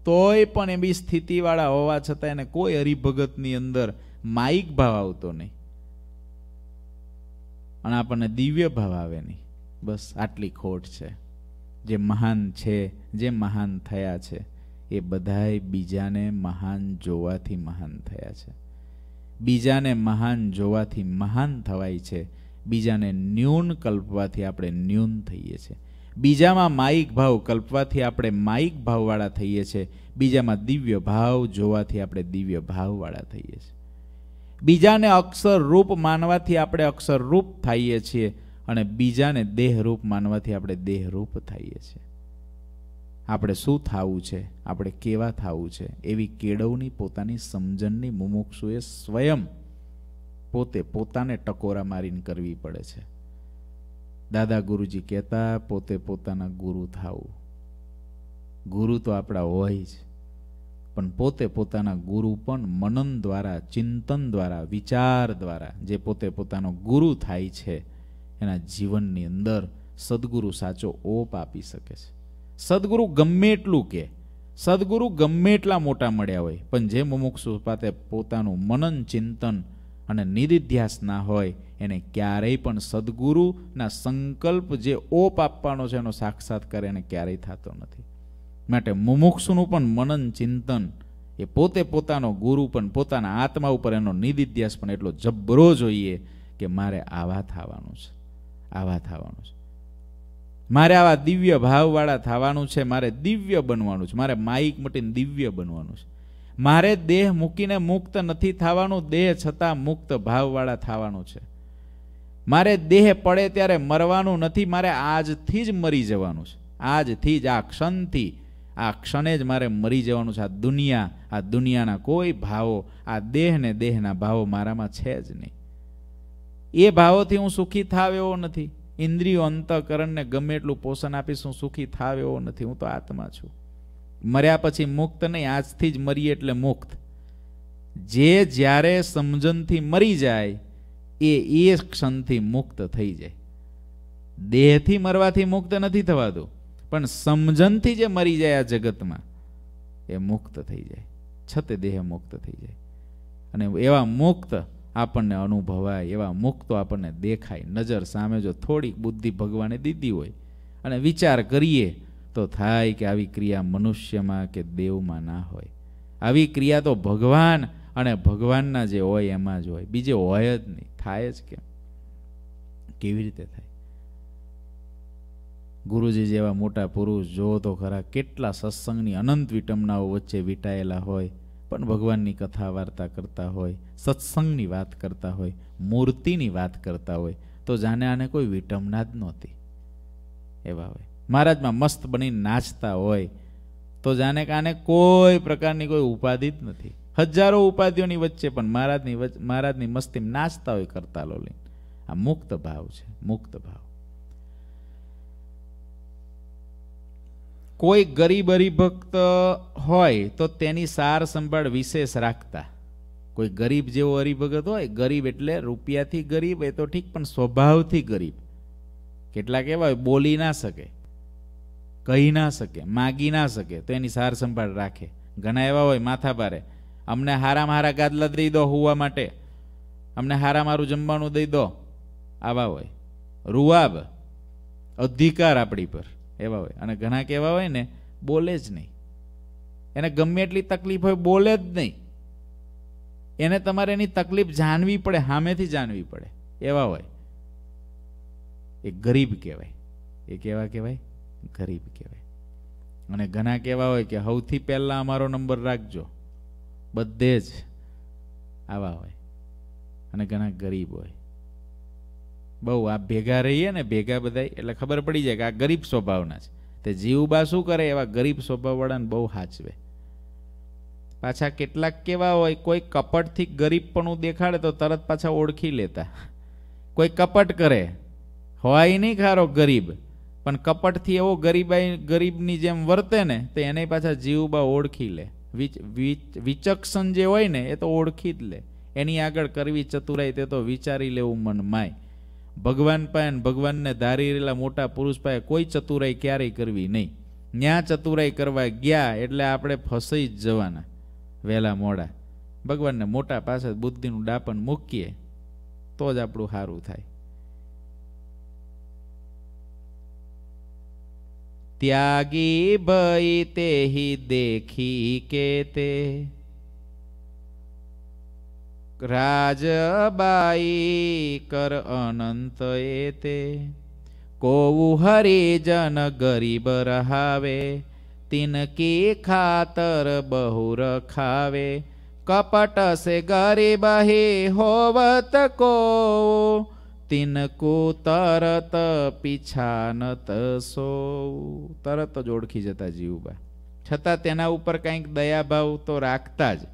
તોય પણ એવી સ્થિતિવાળા હોવા છતાં એને કોઈ હરિભગતની અંદર માયિક ભાવ આવતો નહીં અને આપણને દિવ્ય ભાવ આવે નહીં બસ આટલી ખોટ છે જે મહાન છે જે મહાન થયા છે એ બધાય બીજાને મહાન જોવાથી મહાન થયા છે બીજાને મહાન જોવાથી મહાન થવાય છે બીજાને ન્યૂન કલ્પવાથી આપણે ન્યૂન થઈએ છીએ બીજામાં માઇક ભાવ કલ્પવાથી આપણે માઇક ભાવવાળા થઈએ છીએ બીજામાં દિવ્ય ભાવ જોવાથી આપણે દિવ્ય ભાવવાળા થઈએ છીએ બીજાને અક્ષરરૂપ માનવાથી આપણે અક્ષરરૂપ રૂપ થઈએ છીએ અને બીજાને દેહરૂપ માનવાથી આપણે દેહરૂપ થઈએ છીએ આપણે શું થવું છે આપણે કેવા થવું છે એવી કેળવણી પોતાની સમજણની મુમુક્ષુએ સ્વયં પોતે પોતાને ટકોરા મારીને કરવી પડે છે દાદા ગુરુજી કહેતા પોતે પોતાના ગુરુ થવું ગુરુ તો આપણા હોય જ પણ પોતે પોતાના ગુરુ પણ મનન દ્વારા ચિંતન દ્વારા વિચાર દ્વારા જે પોતે પોતાનો ગુરુ થાય છે એના જીવનની અંદર સદગુરુ સાચો ઓપ આપી શકે છે સદગુરુ ગમે એટલું કે સદગુરુ ગમે એટલા મોટા મળ્યા હોય પણ જે મુમુક્ષુ પાતે પોતાનું મનન ચિંતન અને નિધિધ્યાસ ના હોય એને ક્યારેય પણ સદગુરુના સંકલ્પ જે ઓપ આપવાનો છે એનો સાક્ષાત્કાર એને ક્યારેય થતો નથી માટે મુમુક્ષુનું પણ મનન ચિંતન એ પોતે પોતાનો ગુરુ પણ પોતાના આત્મા ઉપર એનો નિધિધ્યાસ પણ એટલો જબરો જોઈએ કે મારે આવા થવાનું છે આવા થવાનું છે મારે આવા દિવ્ય ભાવવાળા થવાનું છે મારે દિવ્ય બનવાનું છે મારે માઇક મટીને દિવ્ય બનવાનું છે મારે દેહ મૂકીને મુક્ત નથી થવાનું દેહ છતાં મુક્ત ભાવવાળા થવાનું છે મારે દેહ પડે ત્યારે મરવાનું નથી મારે આજથી જ મરી જવાનું છે આજથી જ આ ક્ષણથી આ ક્ષણે જ મારે મરી જવાનું છે આ દુનિયા આ દુનિયાના કોઈ ભાવો આ દેહ ને દેહના ભાવો મારામાં છે જ નહીં એ ભાવોથી હું સુખી થાવ એવો નથી ઇન્દ્રિયો અંતઃકરણને ગમે એટલું પોષણ આપીશ હું સુખી થાવ એવો નથી હું તો આત્મા છું મર્યા પછી મુક્ત નહીં આજથી જ મરીએ એટલે મુક્ત જે જ્યારે સમજણથી મરી જાય એ એ ક્ષણથી મુક્ત થઈ જાય દેહથી મરવાથી મુક્ત નથી થવાતું પણ સમજણથી જે મરી જાય આ જગતમાં એ મુક્ત થઈ જાય છતે દેહ મુક્ત થઈ જાય અને એવા મુક્ત આપણને અનુભવાય એવા મુક્તો આપણને દેખાય નજર સામે જો થોડીક બુદ્ધિ ભગવાને દીધી હોય અને વિચાર કરીએ તો થાય કે આવી ક્રિયા મનુષ્યમાં કે દેવમાં ના હોય આવી ક્રિયા તો ભગવાન અને ભગવાનના જે હોય એમાં જ હોય બીજે હોય જ નહીં થાય જ કેમ કેવી રીતે થાય ગુરુજી જેવા મોટા પુરુષ જો તો ખરા કેટલા સત્સંગની અનંત વિટંબનાઓ વચ્ચે વીટાયેલા હોય પણ ભગવાનની કથા વાર્તા કરતા હોય સત્સંગની વાત કરતા હોય મૂર્તિની વાત કરતા હોય તો જાણે આને કોઈ વિટમના જ નહોતી એવા હોય મહારાજમાં મસ્ત બની નાચતા હોય તો જાને કાને કોઈ પ્રકારની કોઈ ઉપાધિ જ નથી હજારો ઉપાધિઓની વચ્ચે પણ મહારાજની મહારાજની મસ્તી નાચતા હોય કરતા લોલી આ મુક્ત ભાવ છે મુક્ત ભાવ કોઈ ગરીબ હરિભક્ત હોય તો તેની સાર સંભાળ વિશેષ રાખતા કોઈ ગરીબ જેવો હરિભગત હોય ગરીબ એટલે રૂપિયાથી ગરીબ એ તો ઠીક પણ સ્વભાવથી ગરીબ કેટલાક એવા હોય બોલી ના શકે કહી ના શકે માગી ના શકે તો એની સાર સંભાળ રાખે ઘણા એવા હોય માથા ભારે અમને હારા મારા ગાદલા દઈ દો હોવા માટે અમને હારા મારું જમવાનું દઈ દો આવા હોય રૂવાબ અધિકાર આપણી પર એવા હોય અને ઘણા કહેવા હોય ને બોલે જ નહીં એને ગમે એટલી તકલીફ હોય બોલે જ નહીં એને તમારે એની તકલીફ જાણવી પડે સામેથી જાણવી પડે એવા હોય એ ગરીબ કહેવાય એ કેવા કહેવાય ગરીબ કહેવાય અને ઘણા કહેવા હોય કે સૌથી પહેલાં અમારો નંબર રાખજો બધે જ આવા હોય અને ઘણા ગરીબ હોય બહુ આ ભેગા રહીએ ને ભેગા બધા એટલે ખબર પડી જાય કે આ ગરીબ સ્વભાવના છે તે જીવબા શું કરે એવા ગરીબ સ્વભાવવાળાને બહુ હાચવે પાછા કેટલાક કેવા હોય કોઈ કપટથી ગરીબપણું દેખાડે તો તરત પાછા ઓળખી લેતા કોઈ કપટ કરે હોય નહીં ખારો ગરીબ પણ કપટથી એવો ગરીબાઈ ગરીબની જેમ વર્તે ને તો એને પાછા બા ઓળખી લે વિચ વિચક્ષણ જે હોય ને એ તો ઓળખી જ લે એની આગળ કરવી ચતુરાઈ તે તો વિચારી લેવું મન માય ભગવાન પાયન ભગવાનને ધારી રહેલા મોટા પુરુષ પાસે કોઈ ચતુરાઈ ક્યારેય કરવી નહીં ન્યા ચતુરાઈ કરવા ગયા એટલે આપણે ફસાઈ જ જવાના વહેલા મોડા ભગવાનને મોટા પાસે બુદ્ધિનું ડાપણ મૂકીએ તો જ આપણું સારું થાય ત્યાગી ભય તેહી દેખી કે તે રાજબાઈ કર અનંત એ તે કોવું હરિજન ગરીબ રહાવે તિનકી ખાતર બહુ રખાવે કપટ સે ગરીબ હે હોવત કો તિનકુ તરત પિછાનત સો તરત જ ઓળખી જતા જીવબા છતાં તેના ઉપર કંઈક દયાભાવ તો રાખતા જ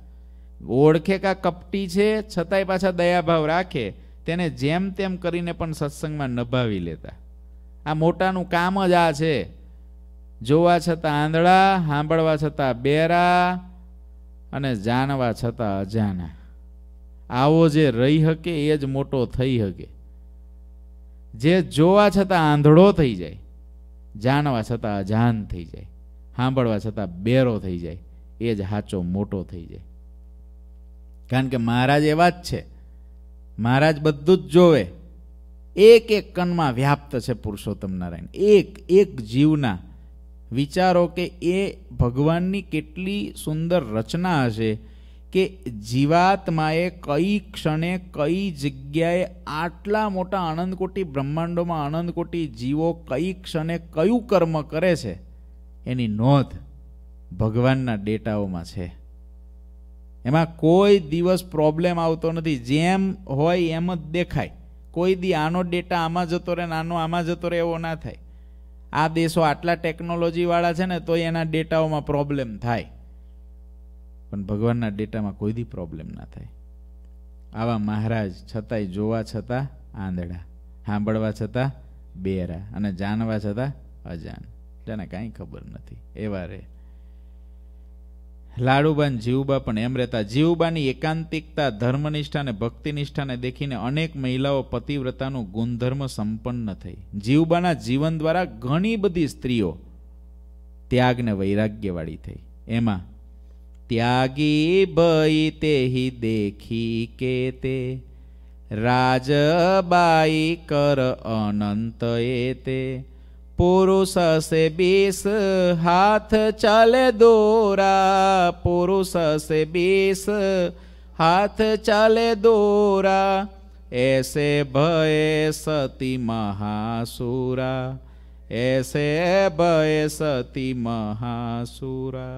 ઓળખે કા કપટી છે છતાંય પાછા દયાભાવ રાખે તેને જેમ તેમ કરીને પણ સત્સંગમાં નભાવી લેતા આ મોટાનું કામ જ આ છે જોવા છતાં આંધળા સાંભળવા છતાં બેરા અને જાણવા છતાં અજાણા આવો જે રહી શકે એ જ મોટો થઈ શકે જે જોવા છતાં આંધળો થઈ જાય જાણવા છતાં અજાન થઈ જાય સાંભળવા છતાં બેરો થઈ જાય એ જ હાચો મોટો થઈ જાય કારણ કે મહારાજ એવા જ છે મહારાજ બધું જ જોવે એક એક કણમાં વ્યાપ્ત છે પુરુષોત્તમ નારાયણ એક એક જીવના વિચારો કે એ ભગવાનની કેટલી સુંદર રચના હશે કે જીવાત્માએ કઈ ક્ષણે કઈ જગ્યાએ આટલા મોટા આનંદકોટી બ્રહ્માંડોમાં આનંદકોટી જીવો કઈ ક્ષણે કયું કર્મ કરે છે એની નોંધ ભગવાનના ડેટાઓમાં છે એમાં કોઈ દિવસ પ્રોબ્લેમ આવતો નથી જેમ હોય એમ જ દેખાય કોઈ દી આનો ડેટા આમાં જતો રહે નાનો આમાં જતો રહે એવો ના થાય આ દેશો આટલા ટેકનોલોજીવાળા છે ને તો એના ડેટાઓમાં પ્રોબ્લેમ થાય પણ ભગવાનના ડેટામાં કોઈ દી પ્રોબ્લેમ ના થાય આવા મહારાજ છતાંય જોવા છતાં આંધળા સાંભળવા છતાં બેરા અને જાણવા છતાં અજાણ તેને કાંઈ ખબર નથી એવા રે લાડુબાન જીવબા પણ એમ રહેતા જીવબાની એકાંતિકતા ધર્મનિષ્ઠા અને ભક્તિનિષ્ઠાને દેખીને અનેક મહિલાઓ પતિવ્રતાનું ગુણધર્મ સંપન્ન થઈ જીવબાના જીવન દ્વારા ઘણી બધી સ્ત્રીઓ ત્યાગને વૈરાગ્યવાળી થઈ એમાં त्यागी बई ते ही देखी के ते राजबाई कर अनंत एते पुरुष से बीस हाथ चले दोरा पुरुष से बीस हाथ चले दोरा ऐसे भय सती महासुरा ऐसे भय सती महासुरा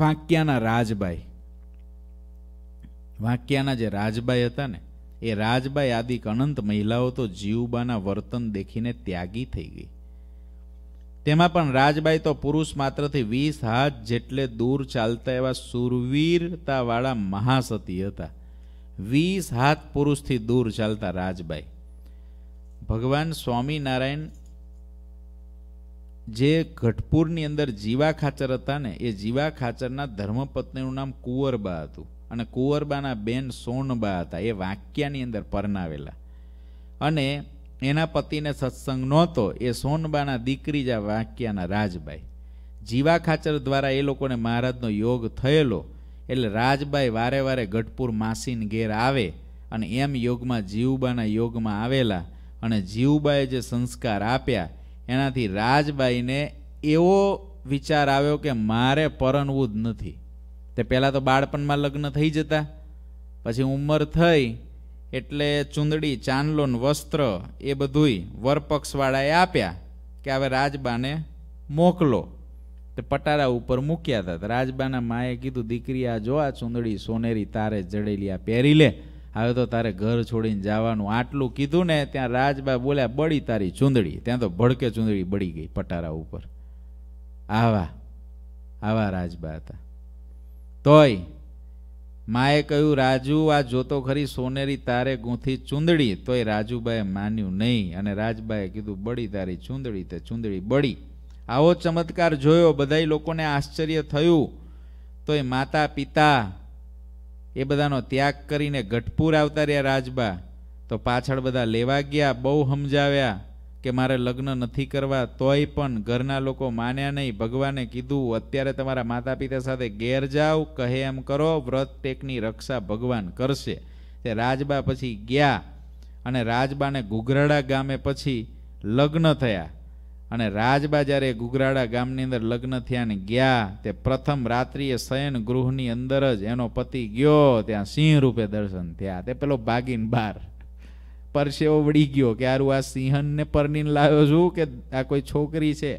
વાંક્યાના રાજબાઈ વાંક્યાના જે રાજબાઈ હતા ને એ રાજબાઈ આદિક અનંત મહિલાઓ તો જીવબાના વર્તન દેખીને ત્યાગી થઈ ગઈ તેમાં પણ રાજબાઈ તો પુરુષ માત્રથી વીસ હાથ જેટલે દૂર ચાલતા એવા સુરવીરતાવાળા મહાસતી હતા વીસ હાથ પુરુષથી દૂર ચાલતા રાજબાઈ ભગવાન સ્વામિનારાયણ જે ઘટપુરની અંદર જીવા ખાચર હતા ને એ જીવા ખાચરના ધર્મપત્નીનું નામ કુંવરબા હતું અને કુંવરબાના બેન સોનબા હતા એ વાક્યાની અંદર પરનાવેલા અને એના પતિને સત્સંગ નહોતો એ સોનબાના દીકરી જ આ વાક્યાના રાજબાઈ જીવા ખાચર દ્વારા એ લોકોને મહારાજનો યોગ થયેલો એટલે રાજબાઈ વારે વારે ગઢપુર માસીન ઘેર આવે અને એમ યોગમાં જીવબાના યોગમાં આવેલા અને જીવબાએ જે સંસ્કાર આપ્યા એનાથી રાજબાઈને એવો વિચાર આવ્યો કે મારે પરણવું જ નથી તે પહેલાં તો બાળપણમાં લગ્ન થઈ જતા પછી ઉંમર થઈ એટલે ચૂંદડી ચાંદલોન વસ્ત્ર એ બધુંય વરપક્ષવાળાએ આપ્યા કે હવે રાજબાને મોકલો તે પટારા ઉપર મૂક્યા હતા રાજબાના માએ કીધું દીકરી આ જો આ ચૂંદડી સોનેરી તારે જડેલી આ પહેરી લે હવે તો તારે ઘર છોડીને જવાનું આટલું કીધું ને ત્યાં રાજબા બોલ્યા બળી તારી ચૂંદડી ત્યાં તો ભડકે ચૂંદડી બળી ગઈ પટારા ઉપર આવા આવા રાજબા હતા તોય માએ કહ્યું રાજુ આ જોતો ખરી સોનેરી તારે ગૂંથી ચૂંદડી તોય રાજુબાએ માન્યું નહીં અને રાજબાએ કીધું બળી તારી ચૂંદડી તે ચૂંદડી બળી આવો ચમત્કાર જોયો બધા લોકોને આશ્ચર્ય થયું તોય માતા પિતા એ બધાનો ત્યાગ કરીને ગઢપુર આવતા રહ્યા રાજબા તો પાછળ બધા લેવા ગયા બહુ સમજાવ્યા કે મારે લગ્ન નથી કરવા તોય પણ ઘરના લોકો માન્યા નહીં ભગવાને કીધું અત્યારે તમારા માતા પિતા સાથે ઘેર જાઓ કહે એમ કરો વ્રત ટેકની રક્ષા ભગવાન કરશે તે રાજબા પછી ગયા અને રાજબાને ઘુઘરાડા ગામે પછી લગ્ન થયા અને રાજબા જ્યારે ગુગરાડા ગામની અંદર લગ્ન થયાને ગયા તે પ્રથમ રાત્રિએ શયન ગૃહની અંદર જ એનો પતિ ગયો ત્યાં સિંહ રૂપે દર્શન થયા તે પેલો ભાગીન બાર પરસેવો વળી ગયો કે આરું આ સિંહનને પરનીને લાવ્યો છું કે આ કોઈ છોકરી છે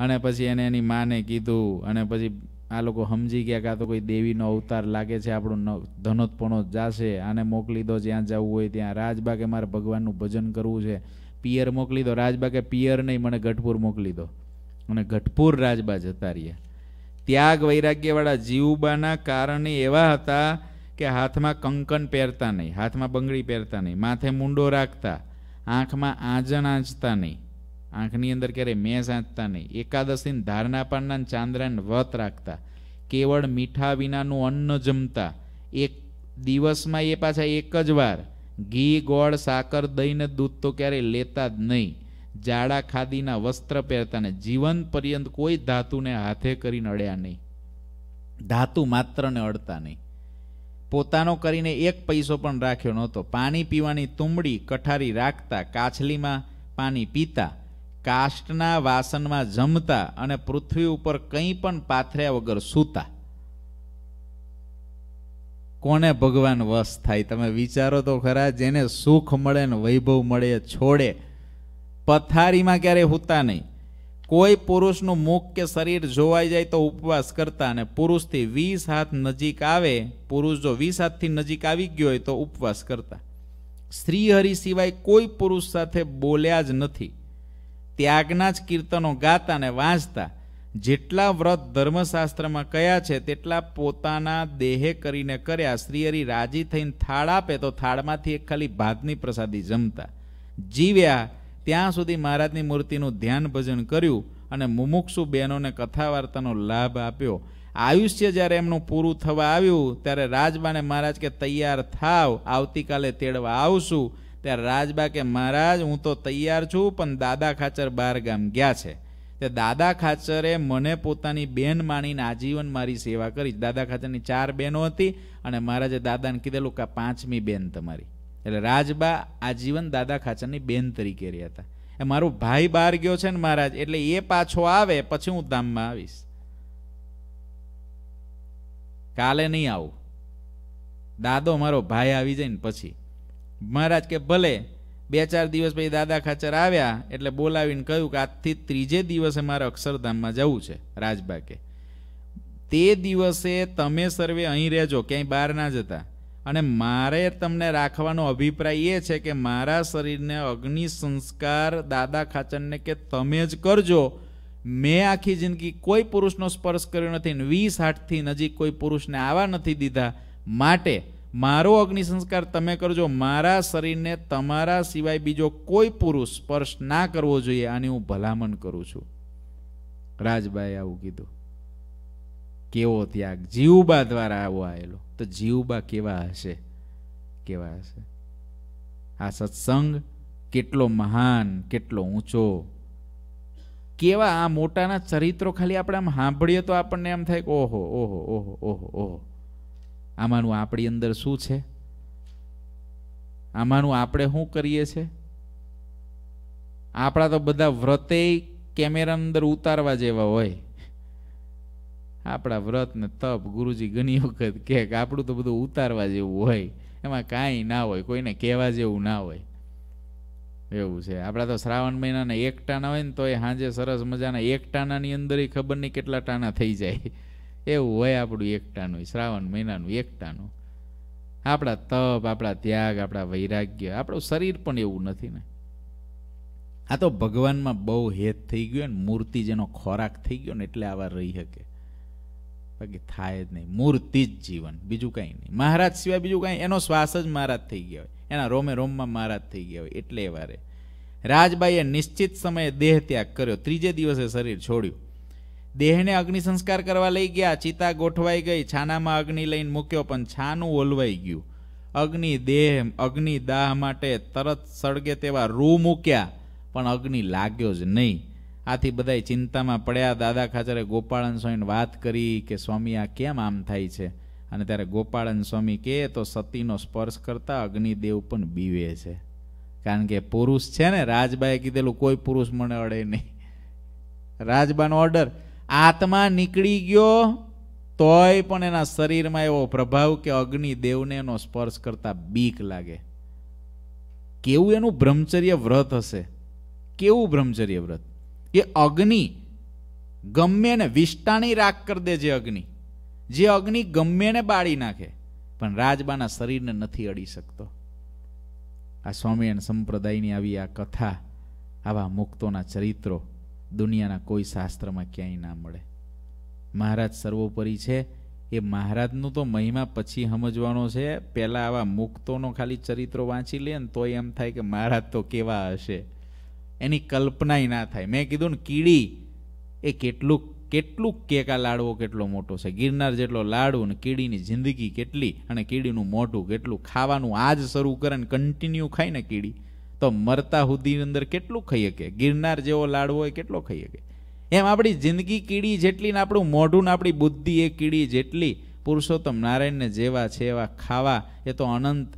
અને પછી એને એની માને કીધું અને પછી આ લોકો સમજી ગયા કે આ તો કોઈ દેવીનો અવતાર લાગે છે આપણો ધનોત્પણો જાશે આને મોકલી દો જ્યાં જવું હોય ત્યાં રાજબાગે મારે ભગવાનનું ભજન કરવું છે પિયર મોકલી દો રાજબા કે પિયર નહીં મને ગઢપુર મોકલી દો અને ગઢપુર રાજબા જતા રહ્યા ત્યાગ વૈરાગ્યવાળા જીવબાના કારણે એવા હતા કે હાથમાં કંકન પહેરતા નહીં હાથમાં બંગડી પહેરતા નહીં માથે મુંડો રાખતા આંખમાં આંજણ આંચતા નહીં આંખની અંદર ક્યારેય મેં સાંચતા નહીં એકાદશીને ધારના પાનના ચાંદ્રાને વ્રત રાખતા કેવળ મીઠા વિનાનું અન્ન જમતા એક દિવસમાં એ પાછા એક જ વાર ઘી ગોળ સાકર દહીં દૂધ તો ક્યારેય લેતા જ નહીં જાડા ખાદીના વસ્ત્ર પહેરતા ને જીવન પર્યંત કોઈ ધાતુને હાથે કરીને અડ્યા નહીં ધાતુ માત્રને અડતા નહીં પોતાનો કરીને એક પૈસો પણ રાખ્યો નહોતો પાણી પીવાની તુંબડી કઠારી રાખતા કાછલીમાં પાણી પીતા કાષ્ટના વાસનમાં જમતા અને પૃથ્વી ઉપર કંઈ પણ પાથર્યા વગર સૂતા કોને ભગવાન વશ થાય તમે વિચારો તો ખરા જેને સુખ મળે ને વૈભવ મળે છોડે પથારીમાં ક્યારેય હોતા નહીં કોઈ પુરુષનું મુખ કે શરીર જોવાઈ જાય તો ઉપવાસ કરતા અને પુરુષથી વીસ હાથ નજીક આવે પુરુષ જો વીસ હાથથી નજીક આવી ગયો હોય તો ઉપવાસ કરતા શ્રીહરિ સિવાય કોઈ પુરુષ સાથે બોલ્યા જ નથી ત્યાગના જ કીર્તનો ગાતા ને વાંચતા જેટલા વ્રત ધર્મશાસ્ત્રમાં કયા છે તેટલા પોતાના દેહે કરીને કર્યા શ્રીહરિ રાજી થઈને થાળ આપે તો થાળમાંથી એક ખાલી ભાતની પ્રસાદી જમતા જીવ્યા ત્યાં સુધી મહારાજની મૂર્તિનું ધ્યાન ભજન કર્યું અને મુમુક્ષુ બહેનોને કથા વાર્તાનો લાભ આપ્યો આયુષ્ય જ્યારે એમનું પૂરું થવા આવ્યું ત્યારે રાજબાને મહારાજ કે તૈયાર થાવ આવતીકાલે તેડવા આવશું ત્યારે રાજબા કે મહારાજ હું તો તૈયાર છું પણ દાદા ખાચર બહાર ગામ ગયા છે તે દાદા ખાચરે મને પોતાની બેન માણીને આજીવન મારી સેવા કરી દાદા ખાચરની ચાર બહેનો હતી અને મહારાજે દાદાને કીધેલું કે પાંચમી બેન તમારી એટલે રાજબા આજીવન દાદા ખાચરની બેન તરીકે રહ્યા હતા એ મારો ભાઈ બહાર ગયો છે ને મહારાજ એટલે એ પાછો આવે પછી હું ધામમાં આવીશ કાલે નહીં આવું દાદો મારો ભાઈ આવી જાય ને પછી મહારાજ કે ભલે બે ચાર દિવસ પછી દાદા ખાચર આવ્યા એટલે બોલાવીને કહ્યું કે આજથી ત્રીજે દિવસે મારે અક્ષરધામમાં જવું છે રાજબાગે તે દિવસે તમે સર્વે અહીં રહેજો ક્યાંય બહાર ના જતા અને મારે તમને રાખવાનો અભિપ્રાય એ છે કે મારા શરીરને અગ્નિ સંસ્કાર દાદા ખાચરને કે તમે જ કરજો મેં આખી જિંદગી કોઈ પુરુષનો સ્પર્શ કર્યો નથી વીસ આઠથી નજીક કોઈ પુરુષને આવા નથી દીધા માટે મારો અગ્નિસંસ્કાર તમે કરજો મારા શરીરને તમારા સિવાય બીજો કોઈ પુરુષ સ્પર્શ ના કરવો જોઈએ આની હું ભલામણ કરું છું રાજબાએ આવું કીધું કેવો ત્યાગ જીવબા દ્વારા આવો આવેલો તો જીવબા કેવા હશે કેવા હશે આ સત્સંગ કેટલો મહાન કેટલો ઊંચો કેવા આ મોટાના ચરિત્રો ખાલી આપણે આમ સાંભળીએ તો આપણને એમ થાય કે ઓહો ઓહો ઓહો ઓહો ઓહો આમાંનું આપણી અંદર શું છે આમાંનું આપણે શું કરીએ છીએ આપણા તો બધા વ્રતે કેમેરા અંદર ઉતારવા જેવા હોય આપણા વ્રત ને તપ ગુરુજી ઘણી વખત કહે કે આપણું તો બધું ઉતારવા જેવું હોય એમાં કાંઈ ના હોય કોઈને કહેવા જેવું ના હોય એવું છે આપણા તો શ્રાવણ મહિનાના એક ટાણા હોય ને તો એ સાંજે સરસ મજાના એક ટાણાની અંદર ખબર નહીં કેટલા ટાણા થઈ જાય એવું હોય આપણું એકટાનું શ્રાવણ મહિનાનું એકટાનું આપણા તપ આપણા ત્યાગ આપણા વૈરાગ્ય આપણું શરીર પણ એવું નથી ને આ તો ભગવાનમાં બહુ હેત થઈ ગયો ને મૂર્તિ જેનો ખોરાક થઈ ગયો ને એટલે આવા રહી શકે બાકી થાય જ નહીં મૂર્તિ જ જીવન બીજું કાંઈ નહીં મહારાજ સિવાય બીજું કાંઈ એનો શ્વાસ જ મહારાજ થઈ ગયો હોય એના રોમે રોમમાં મહારાજ થઈ ગયા હોય એટલે વારે રાજબાઈએ નિશ્ચિત સમયે દેહ ત્યાગ કર્યો ત્રીજે દિવસે શરીર છોડ્યું દેહને અગ્નિ સંસ્કાર કરવા લઈ ગયા ચિતા ગોઠવાઈ ગઈ છાનામાં અગ્નિ લઈને મૂક્યો પણ છાનું ઓલવાઈ ગયું અગ્નિ દેહ અગ્નિ દાહ માટે તરત સળગે તેવા રૂ મૂક્યા પણ અગ્નિ લાગ્યો જ નહીં આથી બધા ચિંતામાં પડ્યા દાદા ખાચરે ગોપાળન સ્વામીને વાત કરી કે સ્વામી આ કેમ આમ થાય છે અને ત્યારે ગોપાળન સ્વામી કહે તો સતીનો સ્પર્શ કરતા અગ્નિદેવ પણ બીવે છે કારણ કે પુરુષ છે ને રાજબાએ કીધેલું કોઈ પુરુષ મને અડે નહીં રાજબાનો ઓર્ડર આત્મા નીકળી ગયો તોય પણ એના શરીરમાં એવો પ્રભાવ કે અગ્નિ દેવને એનો સ્પર્શ કરતા બીક લાગે કેવું એનું બ્રહ્મચર્ય વ્રત હશે કેવું બ્રહ્મચર્ય વ્રત એ અગ્નિ ગમે ને વિષ્ટાની રાખ કરી દે જે અગ્નિ જે અગ્નિ ગમે ને બાળી નાખે પણ રાજબાના શરીરને નથી અડી શકતો આ સ્વામિનારાયણ સંપ્રદાયની આવી આ કથા આવા મુક્તોના ચરિત્રો દુનિયાના કોઈ શાસ્ત્રમાં ક્યાંય ના મળે મહારાજ સર્વોપરી છે એ મહારાજનું તો મહિમા પછી સમજવાનો છે પહેલાં આવા મુક્તોનો ખાલી ચરિત્રો વાંચી લે ને તોય એમ થાય કે મહારાજ તો કેવા હશે એની કલ્પનાય ના થાય મેં કીધું ને કીડી એ કેટલું કેટલું કેકા લાડવો કેટલો મોટો છે ગિરનાર જેટલો લાડુ ને કીડીની જિંદગી કેટલી અને કીડીનું મોટું કેટલું ખાવાનું આજ શરૂ કરે ને કન્ટિન્યુ ખાય ને કીડી તો મરતા હુદીની અંદર કેટલું ખાઈ શકે ગિરનાર જેવો લાડવો હોય કેટલો ખાઈ શકે એમ આપણી જિંદગી કીડી જેટલી ને આપણું મોઢું ને આપણી બુદ્ધિ એ કીડી જેટલી પુરુષોત્તમ નારાયણને જેવા છે એવા ખાવા એ તો અનંત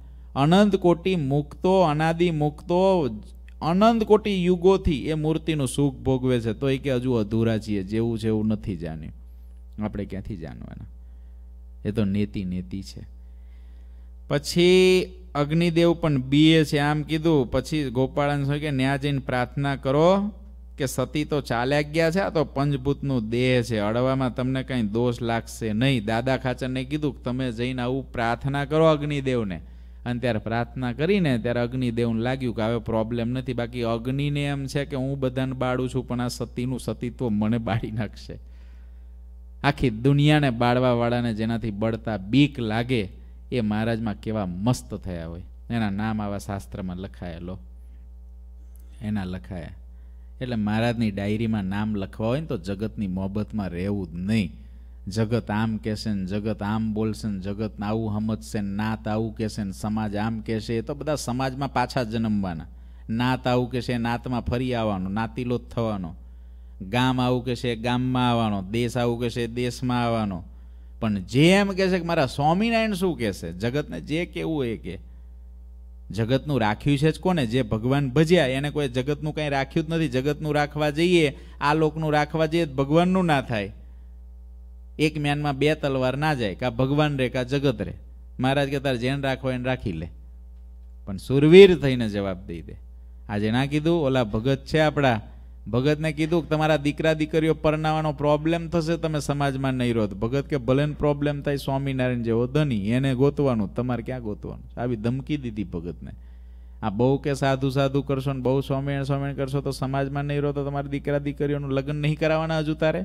અનંત કોટી મુક્તો અનાદિ મુક્તો અનંત કોટી યુગોથી એ મૂર્તિનું સુખ ભોગવે છે તો એ કે હજુ અધૂરા છીએ જેવું જેવું નથી જાણ્યું આપણે ક્યાંથી જાણવાના એ તો નેતી નેતી છે પછી અગ્નિદેવ પણ બીએ છે આમ કીધું પછી ગોપાળાને શું કે ન્યા જઈને પ્રાર્થના કરો કે સતી તો ચાલ્યા ગયા છે આ તો પંચભૂતનું દેહ છે અડવામાં તમને કંઈ દોષ લાગશે નહીં દાદા ખાચરને કીધું કે તમે જઈને આવું પ્રાર્થના કરો અગ્નિદેવને અને ત્યારે પ્રાર્થના કરીને ત્યારે અગ્નિદેવને લાગ્યું કે હવે પ્રોબ્લેમ નથી બાકી અગ્નિને એમ છે કે હું બધાને બાળું છું પણ આ સતીનું સતીત્વ મને બાળી નાખશે આખી દુનિયાને બાળવાવાળાને જેનાથી બળતા બીક લાગે એ મહારાજમાં કેવા મસ્ત થયા હોય એના નામ આવા શાસ્ત્રમાં લખાયેલો એના લખાયા એટલે મહારાજની ડાયરીમાં નામ લખવા હોય ને તો જગતની મોહબતમાં રહેવું જ નહીં જગત આમ કહેશે ને જગત આમ બોલશે ને જગત આવું સમજશે ને નાત આવું કહેશે ને સમાજ આમ કહેશે એ તો બધા સમાજમાં પાછા જન્મવાના નાત આવું કહેશે નાતમાં ફરી આવવાનો નાતીલો જ થવાનો ગામ આવું કહેશે ગામમાં આવવાનો દેશ આવું કહેશે દેશમાં આવવાનો પણ જે એમ કહે છે કે મારા સ્વામિનારાયણ શું કહેશે જગતને જે કેવું એ કે જગતનું રાખ્યું છે જ કોને જે ભગવાન ભજ્યા એને કોઈ જગતનું કંઈ રાખ્યું જ નથી જગતનું રાખવા જઈએ આ લોકનું રાખવા જઈએ ભગવાનનું ના થાય એક મ્યાનમાં બે તલવાર ના જાય કાં ભગવાન રે કાં જગત રે મહારાજ કે તારે જેને રાખો એને રાખી લે પણ સુરવીર થઈને જવાબ દઈ દે આજે ના કીધું ઓલા ભગત છે આપણા ભગતને કીધું કે તમારા દીકરા દીકરીઓ પરણાવવાનો પ્રોબ્લેમ થશે તમે સમાજમાં નહીં રહો ભગત કે ભલે પ્રોબ્લેમ થાય સ્વામિનારાયણ જેવો ધની એને ગોતવાનું તમારે ક્યાં ગોતવાનું આવી ધમકી દીધી ભગતને આ બહુ કે સાધુ સાધુ કરશો ને બહુ સ્વામિનારાયણ સ્વામિનારાયણ કરશો તો સમાજમાં નહીં રહો તો તમારા દીકરા દીકરીઓનું લગ્ન નહીં કરાવવાના હજુ તારે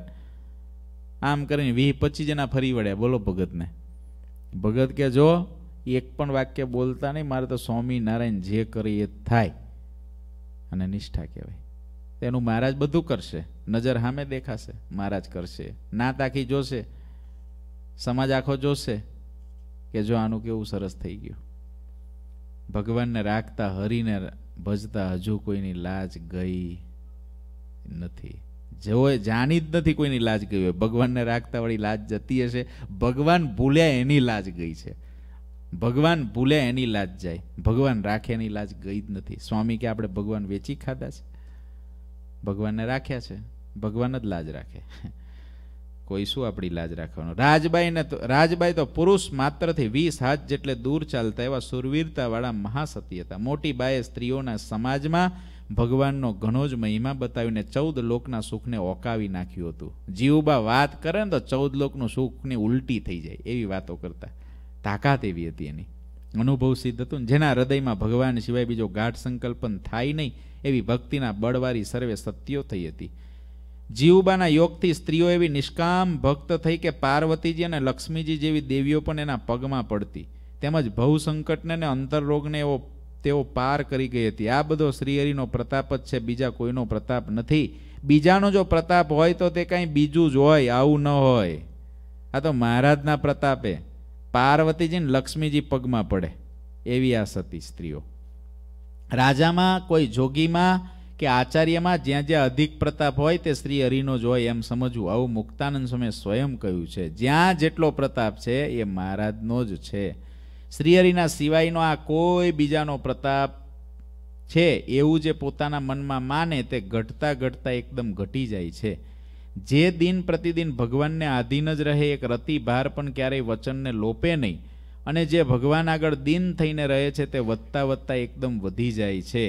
આમ કરીને વીસ પચીસ જણા ફરી વળ્યા બોલો ભગતને ભગત કે જો એક પણ વાક્ય બોલતા નહીં મારે તો સ્વામિનારાયણ જે એ થાય અને નિષ્ઠા કહેવાય તેનું મહારાજ બધું કરશે નજર સામે દેખાશે મહારાજ કરશે ના તાકી જોશે સમાજ આખો જોશે કે જો આનું કેવું સરસ થઈ ગયું ભગવાનને રાખતા હરીને ભજતા હજુ કોઈની લાજ ગઈ નથી જેઓએ જાણી જ નથી કોઈની લાજ ગઈ હોય ભગવાનને રાખતા વળી લાજ જતી હશે ભગવાન ભૂલ્યા એની લાજ ગઈ છે ભગવાન ભૂલે એની લાજ જાય ભગવાન રાખે એની લાજ ગઈ જ નથી સ્વામી કે આપણે ભગવાન વેચી ખાધા છે ભગવાનને રાખ્યા છે ભગવાન જ લાજ રાખે કોઈ શું આપણી લાજ રાખવાનો રાજબાઈને તો રાજબાઈ તો પુરુષ માત્રથી વીસ હાથ જેટલે દૂર ચાલતા એવા સુરવીરતાવાળા મહાસતી હતા મોટી બાએ સ્ત્રીઓના સમાજમાં ભગવાનનો ઘણો જ મહિમા બતાવીને ચૌદ લોકના સુખને ઓકાવી નાખ્યું હતું જીવબા વાત કરે ને તો ચૌદ લોકનું સુખની ઉલટી થઈ જાય એવી વાતો કરતા તાકાત એવી હતી એની અનુભવ સિદ્ધ હતું જેના હૃદયમાં ભગવાન સિવાય બીજો ગાઢ સંકલ્પન થાય નહીં એવી ભક્તિના બળવારી સર્વે સત્યો થઈ હતી જીવબાના યોગથી સ્ત્રીઓ એવી નિષ્કામ ભક્ત થઈ કે પાર્વતીજી અને લક્ષ્મીજી જેવી દેવીઓ પણ એના પગમાં પડતી તેમજ ભવ સંકટને અને અંતરરોગને એવો તેઓ પાર કરી ગઈ હતી આ બધો શ્રીહરિનો પ્રતાપ જ છે બીજા કોઈનો પ્રતાપ નથી બીજાનો જો પ્રતાપ હોય તો તે કાંઈ બીજું જ હોય આવું ન હોય આ તો મહારાજના પ્રતાપે પાર્વતીજીને લક્ષ્મીજી પગમાં પડે એવી આ સતી સ્ત્રીઓ રાજામાં કોઈ જોગીમાં કે આચાર્યમાં જ્યાં જ્યાં અધિક પ્રતાપ હોય તે શ્રી હરિનો જ હોય એમ સમજવું આવું મુક્તાનંદ સ્વામી સ્વયં કહ્યું છે જ્યાં જેટલો પ્રતાપ છે એ મહારાજનો જ છે શ્રીહરિના સિવાયનો આ કોઈ બીજાનો પ્રતાપ છે એવું જે પોતાના મનમાં માને તે ઘટતા ઘટતા એકદમ ઘટી જાય છે જે દિન પ્રતિદિન ભગવાનને આધીન જ રહે એક રતિ ભાર પણ ક્યારેય વચનને લોપે નહીં અને જે ભગવાન આગળ દિન થઈને રહે છે તે વધતા વધતા એકદમ વધી જાય છે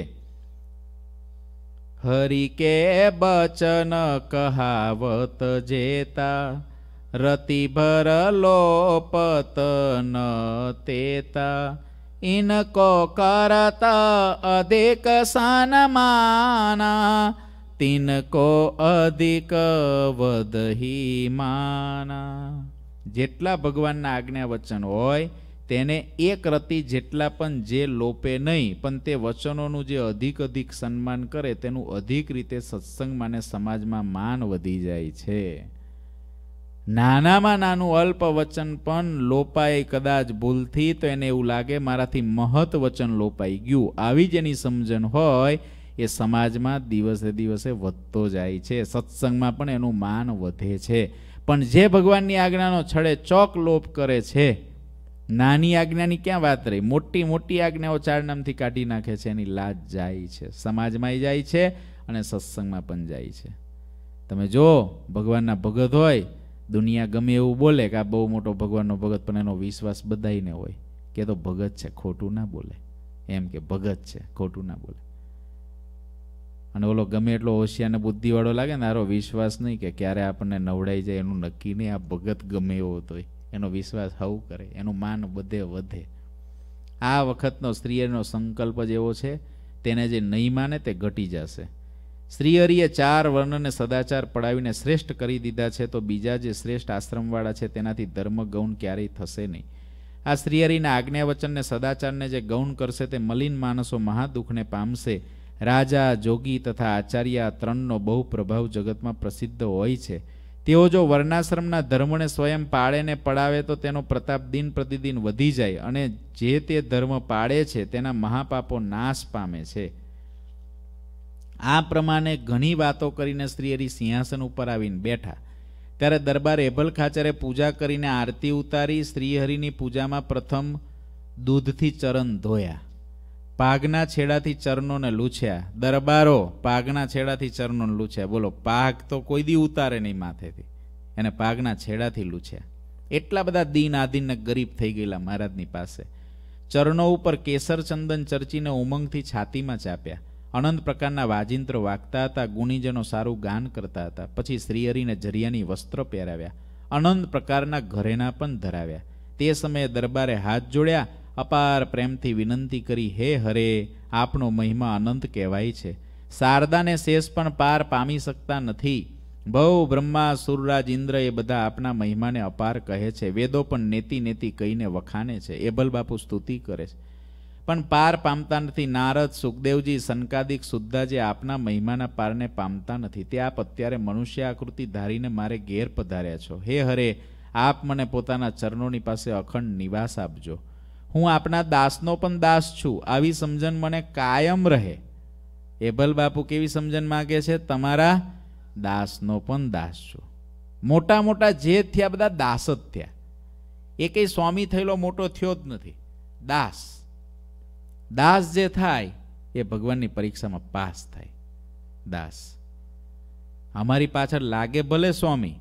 હરિ કે બચન કહાવત જેતા રતિ ભર લોપત ન તેતા ઇનકો કરતા અધિક સનમાના તિનકો અધિક વદહી માના જેટલા ભગવાનના આજ્ઞા વચન હોય તેને એક રતિ જેટલા પણ જે લોપે નહીં પણ તે વચનોનું જે અધિક અધિક સન્માન કરે તેનું અધિક રીતે સત્સંગમાં અને સમાજમાં માન વધી જાય છે નાનામાં નાનું અલ્પ વચન પણ લોપાય કદાચ ભૂલથી તો એને એવું લાગે મારાથી મહત વચન લોપાઈ ગયું આવી જ એની સમજણ હોય એ સમાજમાં દિવસે દિવસે વધતો જાય છે સત્સંગમાં પણ એનું માન વધે છે પણ જે ભગવાનની આજ્ઞાનો છડે ચોક લોપ કરે છે નાની આજ્ઞાની ક્યાં વાત રહી મોટી મોટી આજ્ઞાઓ ચારનામથી કાઢી નાખે છે એની લાજ જાય છે સમાજમાંય જાય છે અને સત્સંગમાં પણ જાય છે તમે જો ભગવાનના ભગત હોય દુનિયા ગમે એવું બોલે કે આ બહુ મોટો ભગવાનનો ભગત પણ એનો વિશ્વાસ બધાઈને હોય કે તો ભગત છે ખોટું ના બોલે એમ કે ભગત છે ખોટું ના બોલે અને ઓલો ગમે એટલો હોશિયાર બુદ્ધિવાળો લાગે ને આરો વિશ્વાસ નહીં કે ક્યારે આપણને નવડાઈ જાય એનું નક્કી નહીં આ ભગત ગમે એવો તોય એનો વિશ્વાસ હવું કરે એનું માન બધે વધે આ વખતનો સ્ત્રીયનો સંકલ્પ જેવો છે તેને જે નહીં માને તે ઘટી જશે શ્રીહરિએ ચાર વર્ણને સદાચાર પડાવીને શ્રેષ્ઠ કરી દીધા છે તો બીજા જે શ્રેષ્ઠ આશ્રમવાળા છે તેનાથી ધર્મ ગૌણ ક્યારેય થશે નહીં આ શ્રીહરિના આજ્ઞાવચનને સદાચારને જે ગૌણ કરશે તે મલિન માણસો મહાદુખને પામશે રાજા જોગી તથા આચાર્ય ત્રણનો બહુ પ્રભાવ જગતમાં પ્રસિદ્ધ હોય છે તેઓ જો વર્ણાશ્રમના ધર્મને સ્વયં પાળેને પડાવે તો તેનો પ્રતાપ દિન પ્રતિદિન વધી જાય અને જે તે ધર્મ પાળે છે તેના મહાપાપો નાશ પામે છે આ પ્રમાણે ઘણી વાતો કરીને શ્રીહરિ સિંહાસન ઉપર આવીને બેઠા ત્યારે દરબાર એભલ ખાચરે પૂજા કરીને આરતી ઉતારી શ્રીહરિની પૂજામાં પ્રથમ દૂધથી ચરણ ધોયા પાગના છેડાથી ચરણોને લૂછ્યા દરબારો પાગના છેડાથી ચરણોને લૂછ્યા બોલો પાઘ તો કોઈ દી ઉતારે નહીં માથેથી એને પાગના છેડાથી લૂછ્યા એટલા બધા દિન આધીનને ગરીબ થઈ ગયેલા મહારાજની પાસે ચરણો ઉપર કેસર ચંદન ચર્ચીને ઉમંગથી છાતીમાં ચાપ્યા અનંત પ્રકારના વાજિંત્ર વાગતા હતા ગુણીજનો સારું ગાન કરતા હતા પછી શ્રીહરીને જરિયાની વસ્ત્ર પહેરાવ્યા અનંત પ્રકારના ઘરેણા પણ ધરાવ્યા તે સમયે દરબારે હાથ જોડ્યા અપાર પ્રેમથી વિનંતી કરી હે હરે આપનો મહિમા અનંત કહેવાય છે શારદાને શેષ પણ પાર પામી શકતા નથી ભવ બ્રહ્મા સુરરાજ ઇન્દ્ર એ બધા આપના મહિમાને અપાર કહે છે વેદો પણ નેતી નેતી કહીને વખાને છે એબલ બાપુ સ્તુતિ કરે છે પણ પાર પામતા નથી નારદ સુખદેવજી સનકાદિક સુદ્ધા જે આપના મહિમાના પારને પામતા નથી તે આપ અત્યારે મનુષ્ય આકૃતિ ધારીને મારે ઘેર પધાર્યા છો હે હરે આપ મને પોતાના ચરણોની પાસે અખંડ નિવાસ આપજો હું આપના દાસનો પણ દાસ છું આવી સમજણ મને કાયમ રહે એભલ બાપુ કેવી સમજણ માગે છે તમારા દાસનો પણ દાસ છું મોટા મોટા જે થયા બધા દાસ જ થયા એ કંઈ સ્વામી થયેલો મોટો થયો જ નથી દાસ દાસ જે થાય એ ભગવાનની પરીક્ષામાં પાસ થાય દાસ અમારી પાછળ લાગે ભલે સ્વામી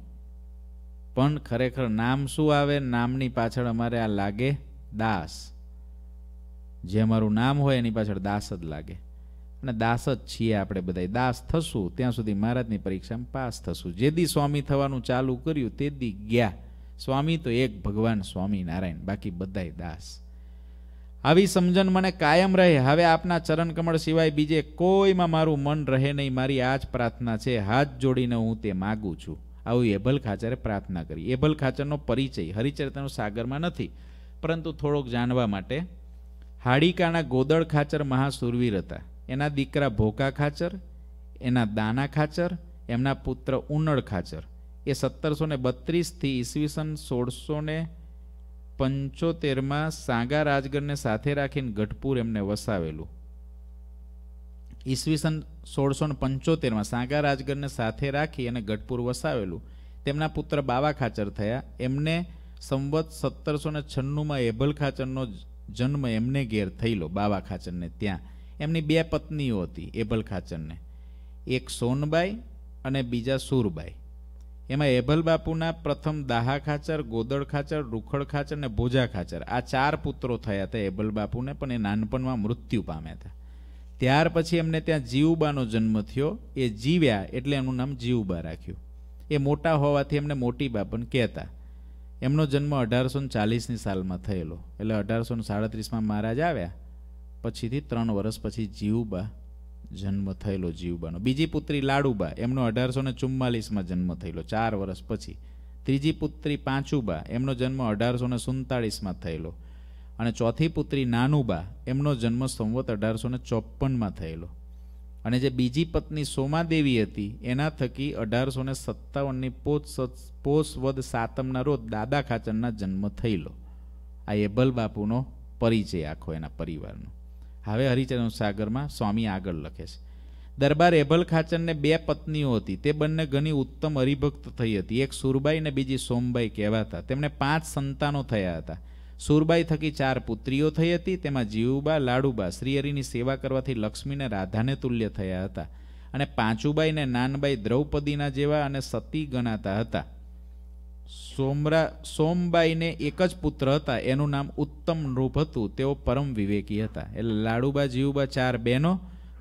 પણ ખરેખર નામ શું આવે નામની પાછળ અમારે આ લાગે દાસ જે અમારું નામ હોય એની પાછળ દાસ જ લાગે અને દાસ જ છીએ આપણે બધા દાસ થશું ત્યાં સુધી મહારાજની પરીક્ષામાં પાસ થશું જે દી સ્વામી થવાનું ચાલુ કર્યું તે દી ગયા સ્વામી તો એક ભગવાન સ્વામિનારાયણ બાકી બધાય દાસ આવી સમજણ મને કાયમ રહે હવે આપના ચરણ કમળ સિવાય બીજે કોઈમાં મારું મન રહે નહીં મારી આ જ પ્રાર્થના છે હાથ જોડીને હું તે માગું છું આવું એભલ ખાચરે પ્રાર્થના કરી એભલ ખાચરનો પરિચય હરિચરિત્રનો સાગરમાં નથી પરંતુ થોડોક જાણવા માટે હાડીકાના ગોદળ ખાચર મહાસુરવીર હતા એના દીકરા ભોકા ખાચર એના દાના ખાચર એમના પુત્ર ઉનળ ખાચર એ સત્તરસો ને બત્રીસથી ઈસવીસન સોળસો ને પંચોતેરમાં સાંગા રાજગરને સાથે રાખીને ગઢપુર એમને વસાવેલું ઈસવીસન સોળસો ને પંચોતેરમાં સાંગા રાજગરને સાથે રાખી અને ગઢપુર વસાવેલું તેમના પુત્ર બાવા ખાચર થયા એમને સંવત સત્તરસો ને છન્નુંમાં એભલ ખાચરનો જન્મ એમને ઘેર થયેલો બાવા ખાચરને ત્યાં એમની બે પત્નીઓ હતી એભલ ખાચરને એક સોનબાઈ અને બીજા સુરબાઈ એમાં એભલ બાપુના પ્રથમ દાહા ખાચર ગોદળ ખાચર રૂખડ ખાચર અને ભોજા ખાચર આ ચાર પુત્રો થયા હતા એભલ બાપુને પણ એ નાનપણમાં મૃત્યુ પામ્યા હતા ત્યાર પછી એમને ત્યાં જીવબાનો જન્મ થયો એ જીવ્યા એટલે એનું નામ જીવબા રાખ્યું એ મોટા હોવાથી એમને મોટી બાપન કહેતા એમનો જન્મ અઢારસો ચાલીસની સાલમાં થયેલો એટલે અઢારસો સાડત્રીસમાં મહારાજ આવ્યા પછીથી ત્રણ વર્ષ પછી જીવુબા જન્મ થયેલો જીવબાનો બીજી પુત્રી લાડુબા એમનો અઢારસો ને ચુમ્માલીસમાં જન્મ થયેલો ચાર વર્ષ પછી ત્રીજી પુત્રી પાંચુબા એમનો જન્મ અઢારસો ને સુડતાળીસમાં થયેલો અને ચોથી પુત્રી નાનુબા એમનો જન્મ સંવત અઢારસો ને ચોપ્પનમાં થયેલો અને જે બીજી પત્ની સોમાદેવી હતી એના થકી અઢારસો ને સત્તાવનની પોષ પોષવદ સાતમના રોજ દાદા ખાચરના જન્મ થયેલો આ એબલ બાપુનો પરિચય આખો એના પરિવારનો હવે હરિચરણ સાગરમાં સ્વામી આગળ લખે છે દરબાર એભલ ખાચરને બે પત્નીઓ હતી તે બંને ઘણી ઉત્તમ હરિભક્ત થઈ હતી એક સુરબાઈ ને બીજી સોમબાઈ કહેવાતા તેમને પાંચ સંતાનો થયા હતા સુરબાઈ થકી ચાર પુત્રીઓ થઈ હતી તેમાં જીવુબા લાડુબા શ્રીહરિની સેવા કરવાથી લક્ષ્મીને રાધાને તુલ્ય થયા હતા અને પાંચુબાઈ ને નાનબાઈ દ્રૌપદીના જેવા અને સતી ગણાતા હતા સોમરા સોમબાઈને એક જ પુત્ર હતા એનું નામ ઉત્તમ રૂપ હતું તેઓ પરમ વિવેકી હતા એટલે લાડુબા જીવુબા ચાર બહેનો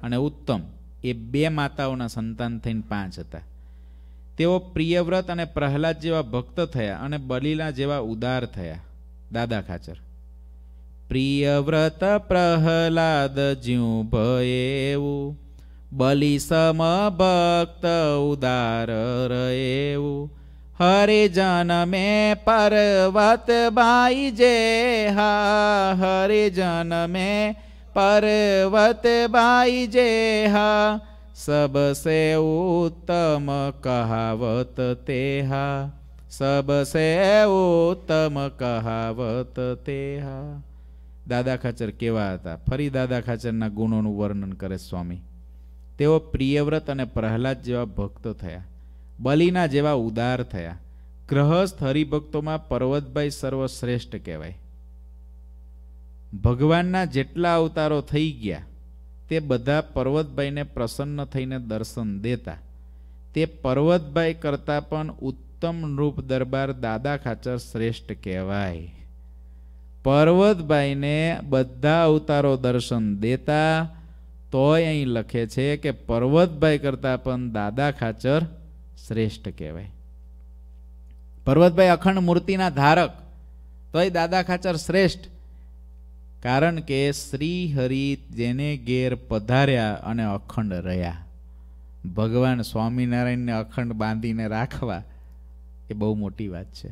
અને ઉત્તમ એ બે માતાઓના સંતાન થઈને પાંચ હતા તેઓ પ્રિયવ્રત અને પ્રહલાદ જેવા ભક્ત થયા અને બલીલા જેવા ઉદાર થયા દાદા ખાચર પ્રિયવ્રત પ્રહલાદ જ્યું ભયેવું બલિ સમ ભક્ત ઉદાર રહેવું હરિજન મે પર્વત ભાઈ જે હા હરિજન મે પર્વત ભાઈ જે હા ઉત્તમ કહાવત તે હા સબસે ઉત્તમ કહાવત તેહા દાદા ખાચર કેવા હતા ફરી દાદા ખાચરના ગુણોનું વર્ણન કરે સ્વામી તેઓ પ્રિયવ્રત અને પ્રહલાદ જેવા ભક્તો થયા બલિના જેવા ઉદાર થયા ગ્રહસ્થ હરિભક્તોમાં પર્વતભાઈ સર્વશ્રેષ્ઠ કહેવાય ભગવાનના જેટલા અવતારો થઈ ગયા તે બધા પર્વતભાઈને પ્રસન્ન થઈને દર્શન દેતા તે પર્વતભાઈ કરતાં પણ ઉત્તમ ઉત્તમ રૂપ દરબાર દાદા ખાચર શ્રેષ્ઠ કહેવાય પર્વતભાઈને બધા અવતારો દર્શન દેતા તોય અહીં લખે છે કે પર્વતભાઈ કરતા પણ દાદા ખાચર શ્રેષ્ઠ કહેવાય પર્વતભાઈ અખંડ મૂર્તિના ધારક તોય દાદા ખાચર શ્રેષ્ઠ કારણ કે શ્રી હરિ જેને ઘેર પધાર્યા અને અખંડ રહ્યા ભગવાન સ્વામિનારાયણને અખંડ બાંધીને રાખવા એ બહુ મોટી વાત છે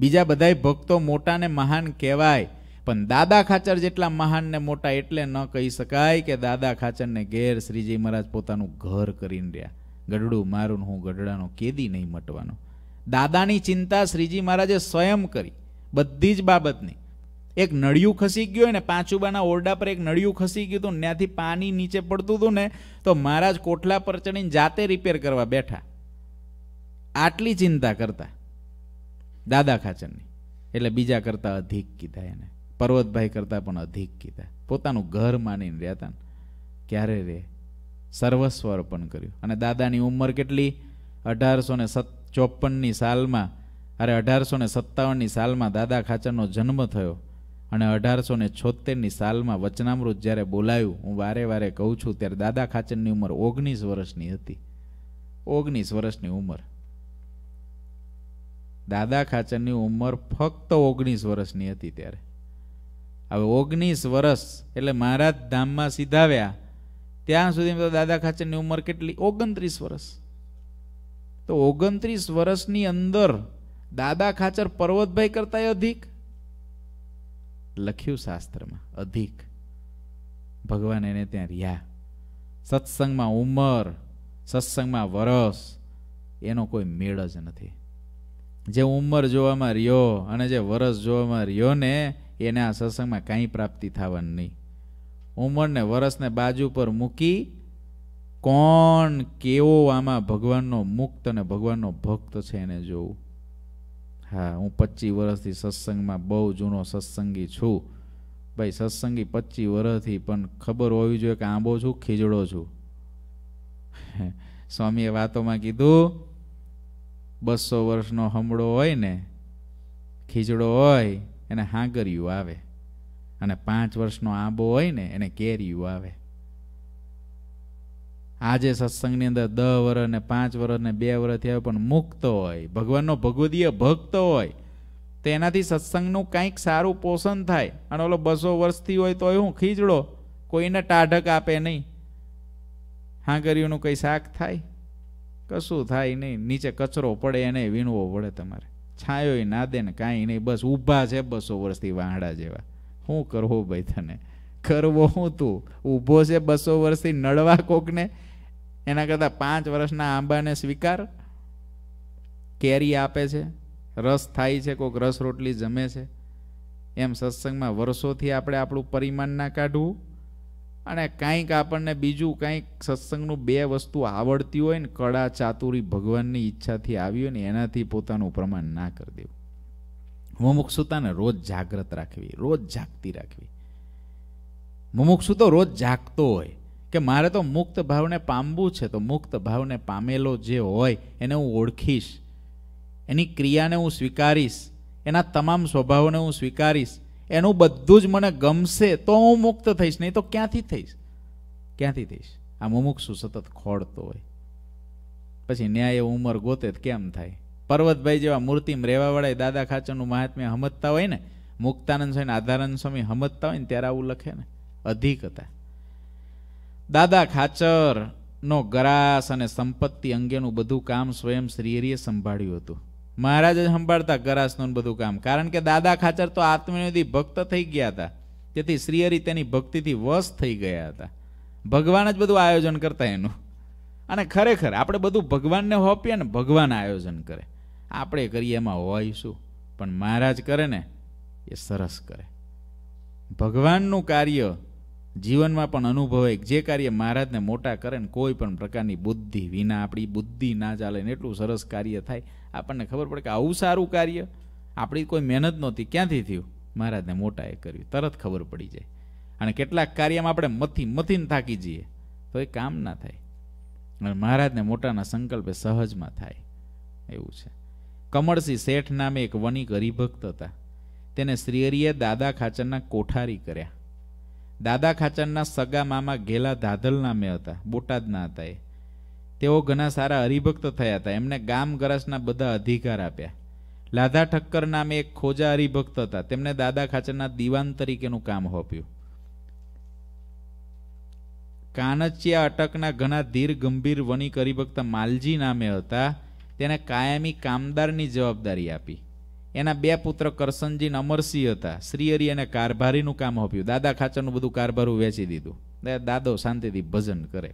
બીજા બધાય ભક્તો મોટા ને મહાન કહેવાય પણ દાદા ખાચર જેટલા મહાન ને મોટા એટલે ન કહી શકાય કે દાદા ખાચરને ઘેર શ્રીજી મહારાજ પોતાનું ઘર કરીને રહ્યા ગઢડું મારું હું ગઢડાનો કેદી નહીં મટવાનો દાદાની ચિંતા શ્રીજી મહારાજે સ્વયં કરી બધી જ બાબતની એક નળિયું ખસી ગયું હોય ને પાંચુબાના ઓરડા પર એક નળિયું ખસી ગયું હતું ત્યાંથી પાણી નીચે પડતું હતું ને તો મહારાજ કોઠલા પર ચડીને જાતે રિપેર કરવા બેઠા આટલી ચિંતા કરતા દાદા ખાચરની એટલે બીજા કરતાં અધિક કીધા એને પર્વતભાઈ કરતાં પણ અધિક કીધા પોતાનું ઘર માનીને રહેતા ક્યારે રે સર્વસ્વ અર્પણ કર્યું અને દાદાની ઉંમર કેટલી અઢારસો ને સત ચોપનની સાલમાં અરે અઢારસો ને સત્તાવનની સાલમાં દાદા ખાચરનો જન્મ થયો અને અઢારસો ને છોતેરની સાલમાં વચનામૃત જ્યારે બોલાયું હું વારે વારે કહું છું ત્યારે દાદા ખાચરની ઉંમર ઓગણીસ વર્ષની હતી ઓગણીસ વર્ષની ઉંમર દાદા ખાચરની ઉંમર ફક્ત ઓગણીસ વર્ષની હતી ત્યારે હવે ઓગણીસ વર્ષ એટલે મહારાજ ધામમાં સીધાવ્યા ત્યાં સુધી તો દાદા ખાચરની ઉંમર કેટલી ઓગણત્રીસ વર્ષ તો ઓગણત્રીસ વર્ષની અંદર દાદા ખાચર પર્વતભાઈ કરતા અધિક લખ્યું શાસ્ત્રમાં અધિક ભગવાન એને ત્યાં રહ્યા સત્સંગમાં ઉંમર સત્સંગમાં વરસ એનો કોઈ મેળ જ નથી જે ઉંમર જોવામાં રહ્યો અને જે વરસ જોવામાં રહ્યો ને એને આ સત્સંગમાં કાંઈ પ્રાપ્તિ થવાની નહીં ઉંમરને વરસને બાજુ પર મૂકી કોણ કેવો આમાં ભગવાનનો મુક્ત અને ભગવાનનો ભક્ત છે એને જોવું હા હું પચીસ વર્ષથી સત્સંગમાં બહુ જૂનો સત્સંગી છું ભાઈ સત્સંગી પચીસ વર્ષથી પણ ખબર હોવી જોઈએ કે આંબો છું ખીજડો છું સ્વામીએ વાતોમાં કીધું બસો વર્ષનો હમળો હોય ને ખીજડો હોય એને હાંગર્યું આવે અને પાંચ વર્ષનો આંબો હોય ને એને કેરિયું આવે આજે સત્સંગની અંદર દહ વર્ષ ને પાંચ વર્ષ ને બે વર્ષ થયા પણ મુક્ત હોય ભગવાનનો ભગવદીય ભક્ત હોય તો એનાથી સત્સંગનું કંઈક સારું પોષણ થાય અને ઓલો બસો વર્ષથી હોય તોય હું ખીજડો કોઈને ટાઢક આપે નહીં હાંગર્યુંનું કંઈ શાક થાય કશું થાય નહીં નીચે કચરો પડે એને વીણવો પડે તમારે છાંયો ના દે ને કાંઈ નહીં બસ ઊભા છે બસો વર્ષથી વાહડા જેવા શું કરવો ભાઈ તને કરવો હું તું ઊભો છે બસો વર્ષથી નડવા કોકને એના કરતાં પાંચ વર્ષના આંબાને સ્વીકાર કેરી આપે છે રસ થાય છે કોઈક રસ રોટલી જમે છે એમ સત્સંગમાં વર્ષોથી આપણે આપણું પરિમાણ ના કાઢવું અને કાંઈક આપણને બીજું કાંઈક સત્સંગનું બે વસ્તુ આવડતી હોય ને કળા ચાતુરી ભગવાનની ઈચ્છાથી આવી હોય ને એનાથી પોતાનું પ્રમાણ ના કરી દેવું મુમુક્ષુતાને રોજ જાગ્રત રાખવી રોજ જાગતી રાખવી મુમુક્ષુ તો રોજ જાગતો હોય કે મારે તો મુક્ત ભાવને પામવું છે તો મુક્ત ભાવને પામેલો જે હોય એને હું ઓળખીશ એની ક્રિયાને હું સ્વીકારીશ એના તમામ સ્વભાવને હું સ્વીકારીશ એનું બધું જ મને ગમશે તો હું મુક્ત થઈશ નહીં તો ક્યાંથી થઈશ ક્યાંથી થઈશ આ મુમુક્ષુ સતત ખોડતો હોય પછી ન્યાય ઉંમર ગોતે કેમ થાય પર્વતભાઈ જેવા મૂર્તિમ રહેવાવાળા દાદા ખાચરનું મહાત્મ્ય હમતતા હોય ને મુક્તાનંદ સ્વામી આધારાનંદ સ્વામી હમતતા હોય ને ત્યારે આવું લખે ને અધિક હતા દાદા ખાચર નો ગ્રાસ અને સંપત્તિ અંગેનું બધું કામ સ્વયં શ્રીહરિએ સંભાળ્યું હતું મહારાજ જ સંભાળતા ગરાસનું બધું કામ કારણ કે દાદા ખાચર તો આત્મનિધિ ભક્ત થઈ ગયા હતા તેથી શ્રીહરિ તેની ભક્તિથી વશ થઈ ગયા હતા ભગવાન જ બધું આયોજન કરતા એનું અને ખરેખર આપણે બધું ભગવાનને હોપીએ ને ભગવાન આયોજન કરે આપણે કરીએ એમાં હોય શું પણ મહારાજ કરે ને એ સરસ કરે ભગવાનનું કાર્ય જીવનમાં પણ અનુભવે જે કાર્ય મહારાજને મોટા કરે ને કોઈ પણ પ્રકારની બુદ્ધિ વિના આપણી બુદ્ધિ ના ચાલે ને એટલું સરસ કાર્ય થાય આપણને ખબર પડે કે આવું સારું કાર્ય આપણી કોઈ મહેનત નહોતી ક્યાંથી થયું મહારાજને મોટાએ કર્યું તરત ખબર પડી જાય અને કેટલાક કાર્યમાં આપણે મથી મથીને થાકી જઈએ તો એ કામ ના થાય અને મહારાજને મોટાના સંકલ્પે સહજમાં થાય એવું છે કમળસિંહ શેઠ નામે એક વણિક હરિભક્ત હતા તેને શ્રીહરિએ દાદા ખાચરના કોઠારી કર્યા દાદા ખાચરના સગા મામા ઘેલા ધાધલ નામે હતા બોટાદના હતા એ તેઓ ઘણા સારા હરિભક્ત થયા હતા એમને ગામ ગરાસના બધા અધિકાર આપ્યા લાધા ઠક્કર નામે એક ખોજા હરિભક્ત હતા તેમને દાદા ખાચરના દિવાન તરીકેનું કામ હોપ્યું કાનચિયા અટકના ઘણા ધીર ગંભીર વણિક હરિભક્ત માલજી નામે હતા તેને કાયમી કામદારની જવાબદારી આપી એના બે પુત્ર કરસનજી અમરસિંહ હતા શ્રીહરિ અને કારભારીનું કામ હોપ્યું દાદા ખાચરનું બધું કારભારું વેચી દીધું દાદો શાંતિથી ભજન કરે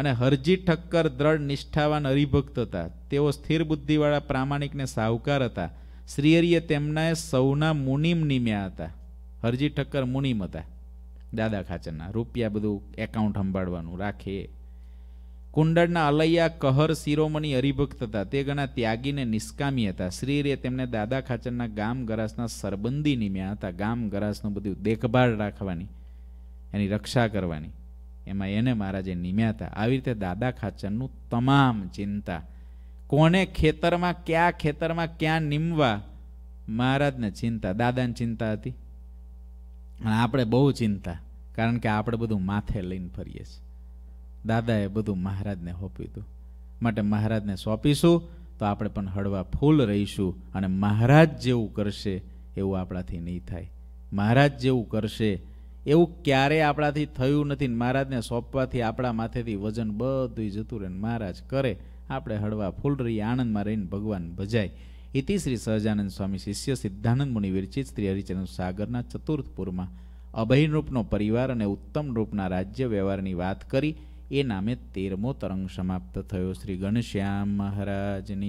અને હરજી ઠક્કર દ્રઢ નિષ્ઠાવાન હરિભક્ત હતા તેઓ સ્થિર બુદ્ધિવાળા પ્રામાણિકને સાહુકાર હતા શ્રીહરિએ તેમના સૌના મુનિમ નિમ્યા હતા હરજી ઠક્કર મુનિમ હતા દાદા ખાચરના રૂપિયા બધું એકાઉન્ટ સંભાળવાનું રાખે કુંડળના અલૈયા કહર શિરોમણી હરિભક્ત હતા તે ઘણા ત્યાગીને નિષ્કામી હતા શ્રીરે તેમને દાદા ખાચરના ગામ ગરાસના સરબંદી નિમ્યા હતા ગામ ગરાસનું બધું દેખભાળ રાખવાની એની રક્ષા કરવાની એમાં એને મારા જે નિમ્યા હતા આવી રીતે દાદા ખાચરનું તમામ ચિંતા કોને ખેતરમાં કયા ખેતરમાં ક્યાં નિમવા મહારાજને ચિંતા દાદાને ચિંતા હતી અને આપણે બહુ ચિંતા કારણ કે આપણે બધું માથે લઈને ફરીએ છીએ દાદાએ બધું મહારાજને સોંપ્યું હતું માટે મહારાજને સોંપીશું તો આપણે પણ હળવા ફૂલ રહીશું અને મહારાજ જેવું કરશે એવું આપણાથી નહીં થાય મહારાજ જેવું કરશે એવું ક્યારેય આપણાથી થયું નથી મહારાજને સોંપવાથી આપણા માથેથી વજન બધું જતું રહે મહારાજ કરે આપણે હળવા ફૂલ રહી આનંદમાં રહીને ભગવાન ભજાય ઇતિ શ્રી સહજાનંદ સ્વામી શિષ્ય સિદ્ધાનંદ મુનિ વિરચિત શ્રી હરિચરણ સાગરના ચતુર્થપુરમાં અભયરૂપનો પરિવાર અને ઉત્તમ રૂપના રાજ્ય વ્યવહારની વાત કરી એ નામે તેરમો તરંગ સમાપ્ત થયો શ્રી ગણશ્યામ મહારાજની